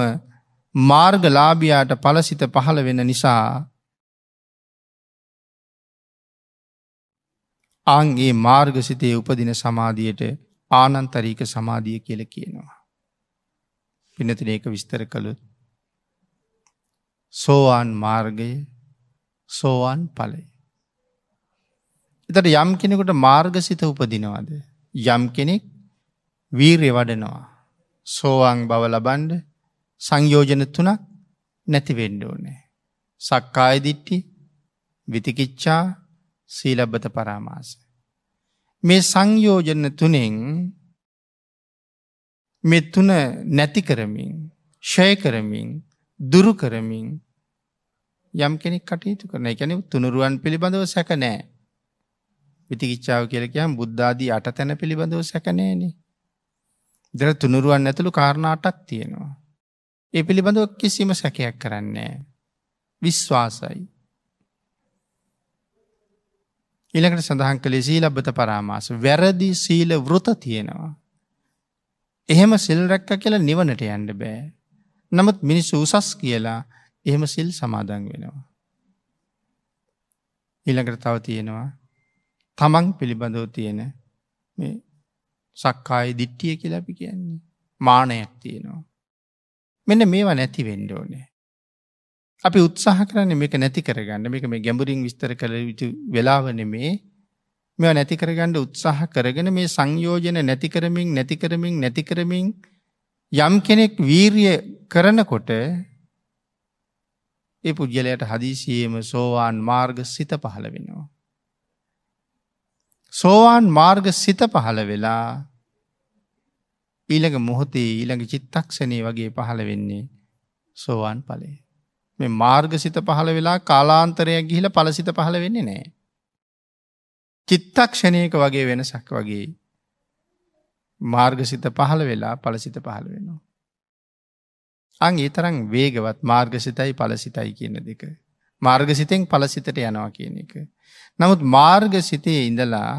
මාර්ගලාභයාට පලසිත පහළ වෙන නිසා අන්ගේ මාර්ගසිතයේ උපදින සමාධියයට ආනන්තරීක සමාධිය කියල කියනවා. පිනතින ඒක විස්තර කළු සෝවාන් මාර්ගය සෝවාන් පලේ. එතට යම් කෙනෙකුට මාර්ගසිත උපදිනවාද. යම් කෙනෙක් වීර්ය වඩනවා. සෝවාන් බව ලබන්ඩ සංයෝජන තුනක් නැතිවෙන්ඩ ඕනෑ. සක්කායදිට්ටි විතිකිච්චා සීලබ්බත පරාමාස. මේ සංයෝජන තුනෙන් මෙත්තුන නැති කරමින් ෂය කරමින් දුරු කරමින් යම් කෙනෙක් කටයුතු කරන එකැනෙ තුනුරුවන් පිළිබඳව සැකනෑ. විතිකිච්චාව කියලකයම් බුද්ධාදී අට තැන පිළිබඳව සැකනෑනේ. දෙර තුනුරුවන් ඇතුළු කාරණාටක් තියෙනවා. ඒ පිළිබඳව කිසිම සැකයක් කරන්නේ විශ්වාසයි. ඉළඟට සඳහන් කළේ සීලබ්බත පරාමාස වැරදි සීල වෘත තියෙනවා. එහෙම සිල් රැක්ක කියලා නිවනට යන්න බෑ. නමුත් මිනිස්සු උසස් කියලා එහෙම සිල් සමාදන් වෙනවා. ඉළඟට තව තියෙනවා තමන් පිළිබඳව තියෙන සක්කායි දිට්ටිය කියලාපි කියන්නේ මානයක් තියෙනවා. මෙන්න මේවා නැති වෙන්ඩ ඕනේ. අපි උත්සාහ කරන්න මේක නැති කරගන්න මේක මේ ගැඹුරින් විස්තර කළ යුතු වෙලාවන මේ මෙ නැති කරගණ්ඩ උත්සාහ කරගෙන මේ සංයෝජන නැති කරමින් නැති කරමින් නැති කරමින් යම් කෙනෙක් වීරිය කරනකොට ඒ පුද්ගලයට හදිසියේම සෝවාන් මාර්ග සිත පහළ වෙනවා. සෝවාන් මාර්ග සිත පහළ වෙලා ඊළඟ මොහොතේ ඊළඟ චිත්තක්ෂණය වගේ පහළ වෙන්නේ සෝවාන් පලේ. මේ මාර්ග සිත පහළ වෙලා කාලාන්තරයක් ගිහිල පලසිත පහළ වෙන්නේ නෑ. චිත්තක්ෂණයක වගේ වෙනසක් වගේ මාර්ගසිත පහළ වෙලා පලසිත පහළ වෙනවා. අං ඒ තරම් වේගවත් මාර්ගසිතයි පලසිතයි කියන දෙක. මාර්ගසිතෙන් පලසිතට යනවා කියන එක. නමුත් මාර්ගසිතයේ ඉඳලා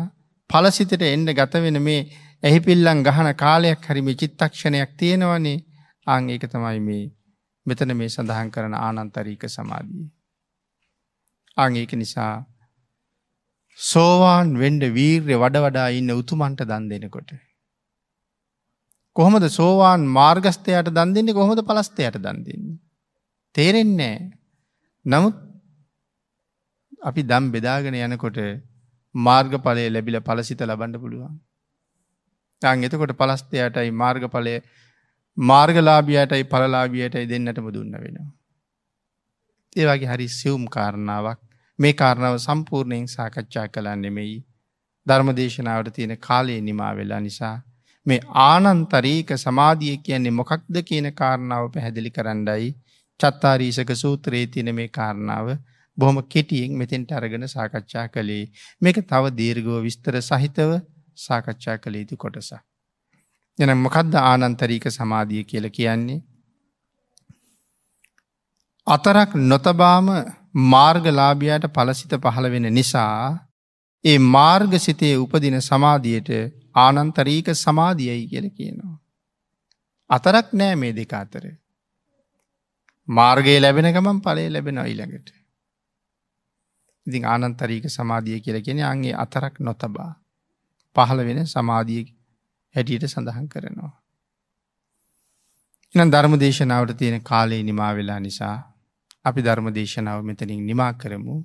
පලසිතට එන්න ගත වෙන මේ ඇහි පිල්ලන් ගහන කාලයක් හරිම චිත්තක්ෂණයක් තියෙනවනේ ආං ඒක තමයි මේ මෙතන මේ සඳහන් කරන ආනන්තරීක සමාධී. අංඒක නිසා සෝවාන් වෙන්ඩ වීර්ය වඩ වඩා ඉන්න උතුමන්ට දන් දෙෙනකොට. කොහොමද සෝවාන් මාර්ගස්තයට දන් දෙන්නේ කොහොමද පලස්තයට දන් දෙන්නේ. තේරෙන්නේ නමුත් අපි දම් බෙදාගෙන යනකොට මාර්ගඵලය ලැබිල පලසිත ලබන්ඩ පුළුවන්. තන් එතකොට පලස්තයටයි මාර්ගඵලය මාර්ගලාභියටයි පලලාභියටයි දෙන්නටම දුන්න වෙනවා. ඒවගේ හරි සියුම් කාරණාවක් මේ කාරණාව සම්පූර්ණයෙන් සාකච්ඡා කලන්නෙමෙයි ධර්මදේශනාවට තියෙන කාලයේ නිමා වෙලා නිසා මේ ආනන්තරීක සමාධිය කියන්නේ මොකක්ද කියන කාරණාව පැහැදිලි කරන්නයි චත්තාරීසක සූත්‍රයේ තියෙන මේ කාරණාව බොහොම කෙටියෙන් මෙතෙන්ට අරගෙන සාකච්ඡා කළේ මේක තව දීර්ඝව විස්තර සහිතව සාකච්ඡා කළ යුතු කොටස. එන මොකදද ආනන්තරීක සමාධිය කියල කියන්නේ. අතරක් නොතබාම මාර්ගලාභයාට පලසිත පහළ වෙන නිසා ඒ මාර්ගසිතයේ උපදින සමාධියට ආනන්තරීක සමාධියයි කියල කියනවා. අතරක් නෑ මේ දෙක අතර. මාර්ගය ලැබෙන ගමන් පලේ ලැබෙන ඊළඟට. ඉතින් ආනන්තරීක සමාධිය කියල කියෙන අන්ගේ අතරක් නොතබා. පහළ වෙන සමාධිය හැටියට සඳහන් කරනවා. එනම් ධර්ම දේශනාවට තියෙන කාලයේ නිමා වෙලා නිසා අපි ධර්ම දේශනාව මෙතනින් නිමා කරමු.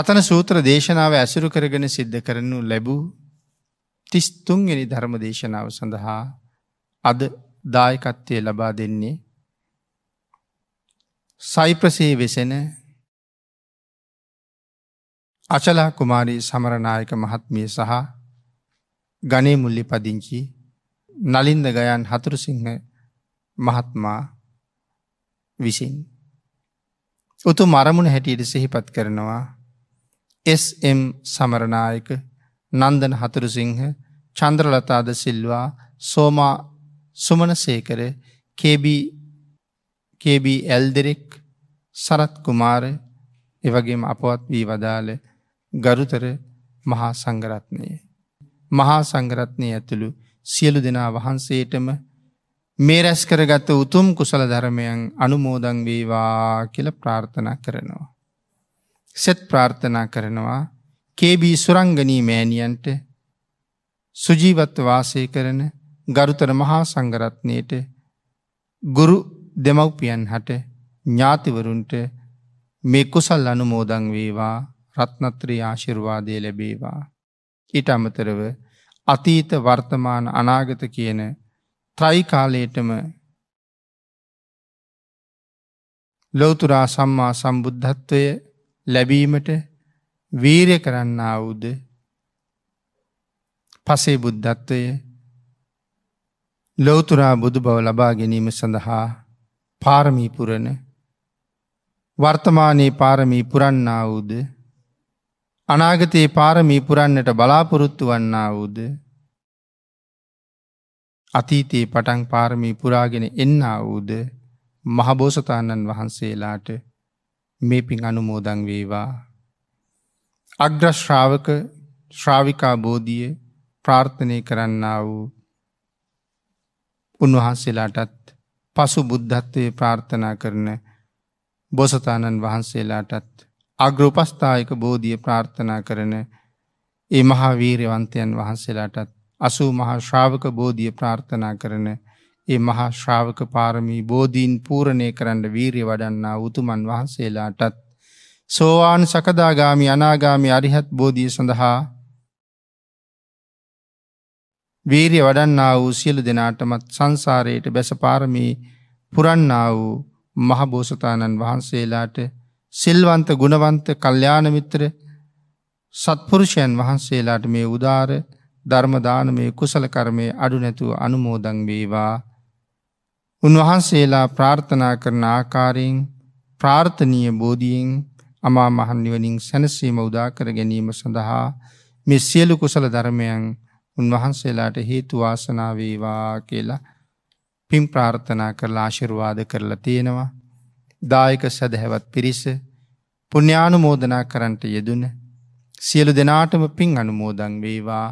රතන සූත්‍ර දේශනාව ඇසුරු කරගෙන සිද්ධ කරනු ලැබූ තිස්තුන්ගනි ධර්ම දේශනාව සඳහා අද දායකත්වය ලබා දෙන්නේ සයිප්‍රසේ වෙසෙන අචලා කුමාරී සමරනායක මහත්මිය සහ ගනේ මුල්ලි පදිංචි නලින්ද ගයන් හතුරුසිංහ මහත්මා විසින්. උතු මරමුණ හැටියට සිහිපත් කරනවා එම් සමරනායක නන්දන හතුරුසිංහ චන්ද්‍රලතාද සිල්වා සෝමා සුමන සේකර කේබී ඇල්දෙරෙක් සරත් කුමාර එවගේම අපවත් වී වදාළ ගරුතර මහා සංගරත්නය. මහා සංගරත්නය ඇතුළු සියලු දෙනා වහන්සේටම මේ රැස් කරගත උතුම් කුසල ධර්මයන් අනුමෝදං වේවා කියල ප්‍රාර්ථනා කරනවා. සෙත් ප්‍රාර්ථනා කරනවා කේබී සුරංගනී මෑණියන්ට සුජීවත්ව වාසය කරන ගරුතර මහා සංගරත්නයට ගුරු දෙමව්පියන් හට ඥාතිවරුන්ට මේ කුසල් අනුමෝදං වේවා රත්නත්‍රී ආශිර්වාදය ලැබේවා. ඊට අමතරව අතීත වර්තමාන අනාගත කියන ත්‍රයිකාලයටම ලොවතුරා සම්මා සම්බුද්ධත්වය ලැබීමට වීරය කරන්න වුද පසේ බුද්ධත්වය ලොවතුරා බුදු බව ලබා ගැනීම සඳහා පාරමීපුරණ වර්තමානයේ පාරමී පුරන්නා වූද අනාගතයේ පාරමී පුරන්නට බලාපොරොත්තු වන්නා වූද අතීතයේ පටන් පාරමී පුරාගෙන එන්නා වූද මහබෝසතාණන් වහන්සේලාට මේ පින් අනුමෝදන් වේවා. අග්‍රශ්‍රාවක ශ්‍රාවිකා බෝධිය ප්‍රාර්ථනය කරන්න වූ උන්වහන්සේලාටත් පසු බුද්ධත්වය ප්‍රාර්ථනා කරන බොසතාණන් වහන්සේලාටත් අග්‍රෝපස්ථායක බෝධිය ප්‍රාර්ථනා කරන ඒ මහා වීරවන්තයන් වහන්සේලාටත් අසූ මහා ශ්‍රාවක බෝධිය ප්‍රාර්ථනා කරන ඒ මහා ශ්‍රාවක පාරමී බෝධීන් පූරණය කරන්න වීරිය වඩන්නා උතුමන් වහන්සේලාටත් සෝවාන් සකදාගාමි අනාගාමි අරිහත් බෝධිය සඳහා වීරිය වඩන්නා වූ සියලු දෙනාටමත් සංසාරයට බැස පාරමී පුරන්නා වූ මහබෝසතාණන් වහන්සේලාට සිල්වන්ත ගුණවන්ත කල්්‍යාන මිත්‍ර සත්පුරුෂයන් වහන්සේලාට මේ උදාර ධර්මදාන මේ කුසල කර්මය අඩු නැතුව අනුමෝදං වේවා. උන්වහන්සේලා ප්‍රාර්ථනා කරන ආකාරයෙන් ප්‍රාර්ථනීය බෝධියෙන් අමා මහන්නිවනින් සැනසීම උදාකර ගැනීම සඳහා මෙ සියලු කුසල ධර්මයන් උන්වහන්සේලාට හේතුවාසනාවේවා කියලා පින් ප්‍රාර්ථනා කරලා ආශිර්වාද කරලා තියෙනවා. දායක සැදැහැවත් පිරිස පුුණ්‍යානුමෝදනා කරන්ට යෙදුන සියලු දෙනාටම පින් අනුමෝදං වේවා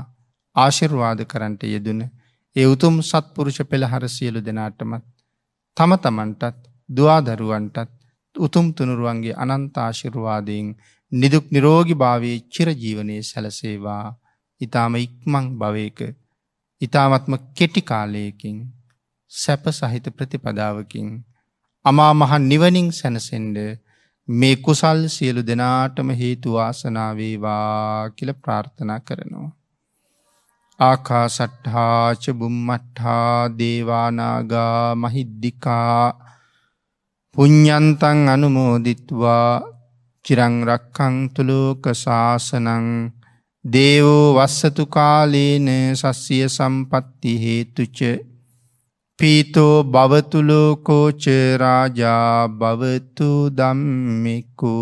ආශිර්වාද කරන්ට යෙදුන ඒ උතුම් සත්පුරුෂ පෙළහර සියලු දෙනාටමත් තම තමන්ටත් දවාදරුවන්ටත් උතුම් තුනුරුවන්ගේ අනන්තාශිර්වාදයෙන් නිදුක් නිරෝගි භාවේ චිරජීවනයේ සැලසේවා ඉතාම ඉක්මං භවයක ඉතාමත්ම කෙටි කාලයකින් සැප සහිත ප්‍රතිපදාවකින් අමා මහ නිවනින් සැනසෙන්ඩ මේ කුසල් සියලු දෙනාටම හේතුවාසනාවේවා කියල ප්‍රාර්ථනා කරනවා. ආකා සට්හාච බුම්මට්හා දේවානාගා මහිද්දිකා පුඤ්ඥන්තන් අනුමෝදිත්වා චිරංරක්කංතුලෝක සාසනං දේවෝ වස්සතු කාලේන සස්සිය සම්පත්ති හේතුච පීතෝ භවතුලෝකෝ චරාජා භවතු දම්මිකු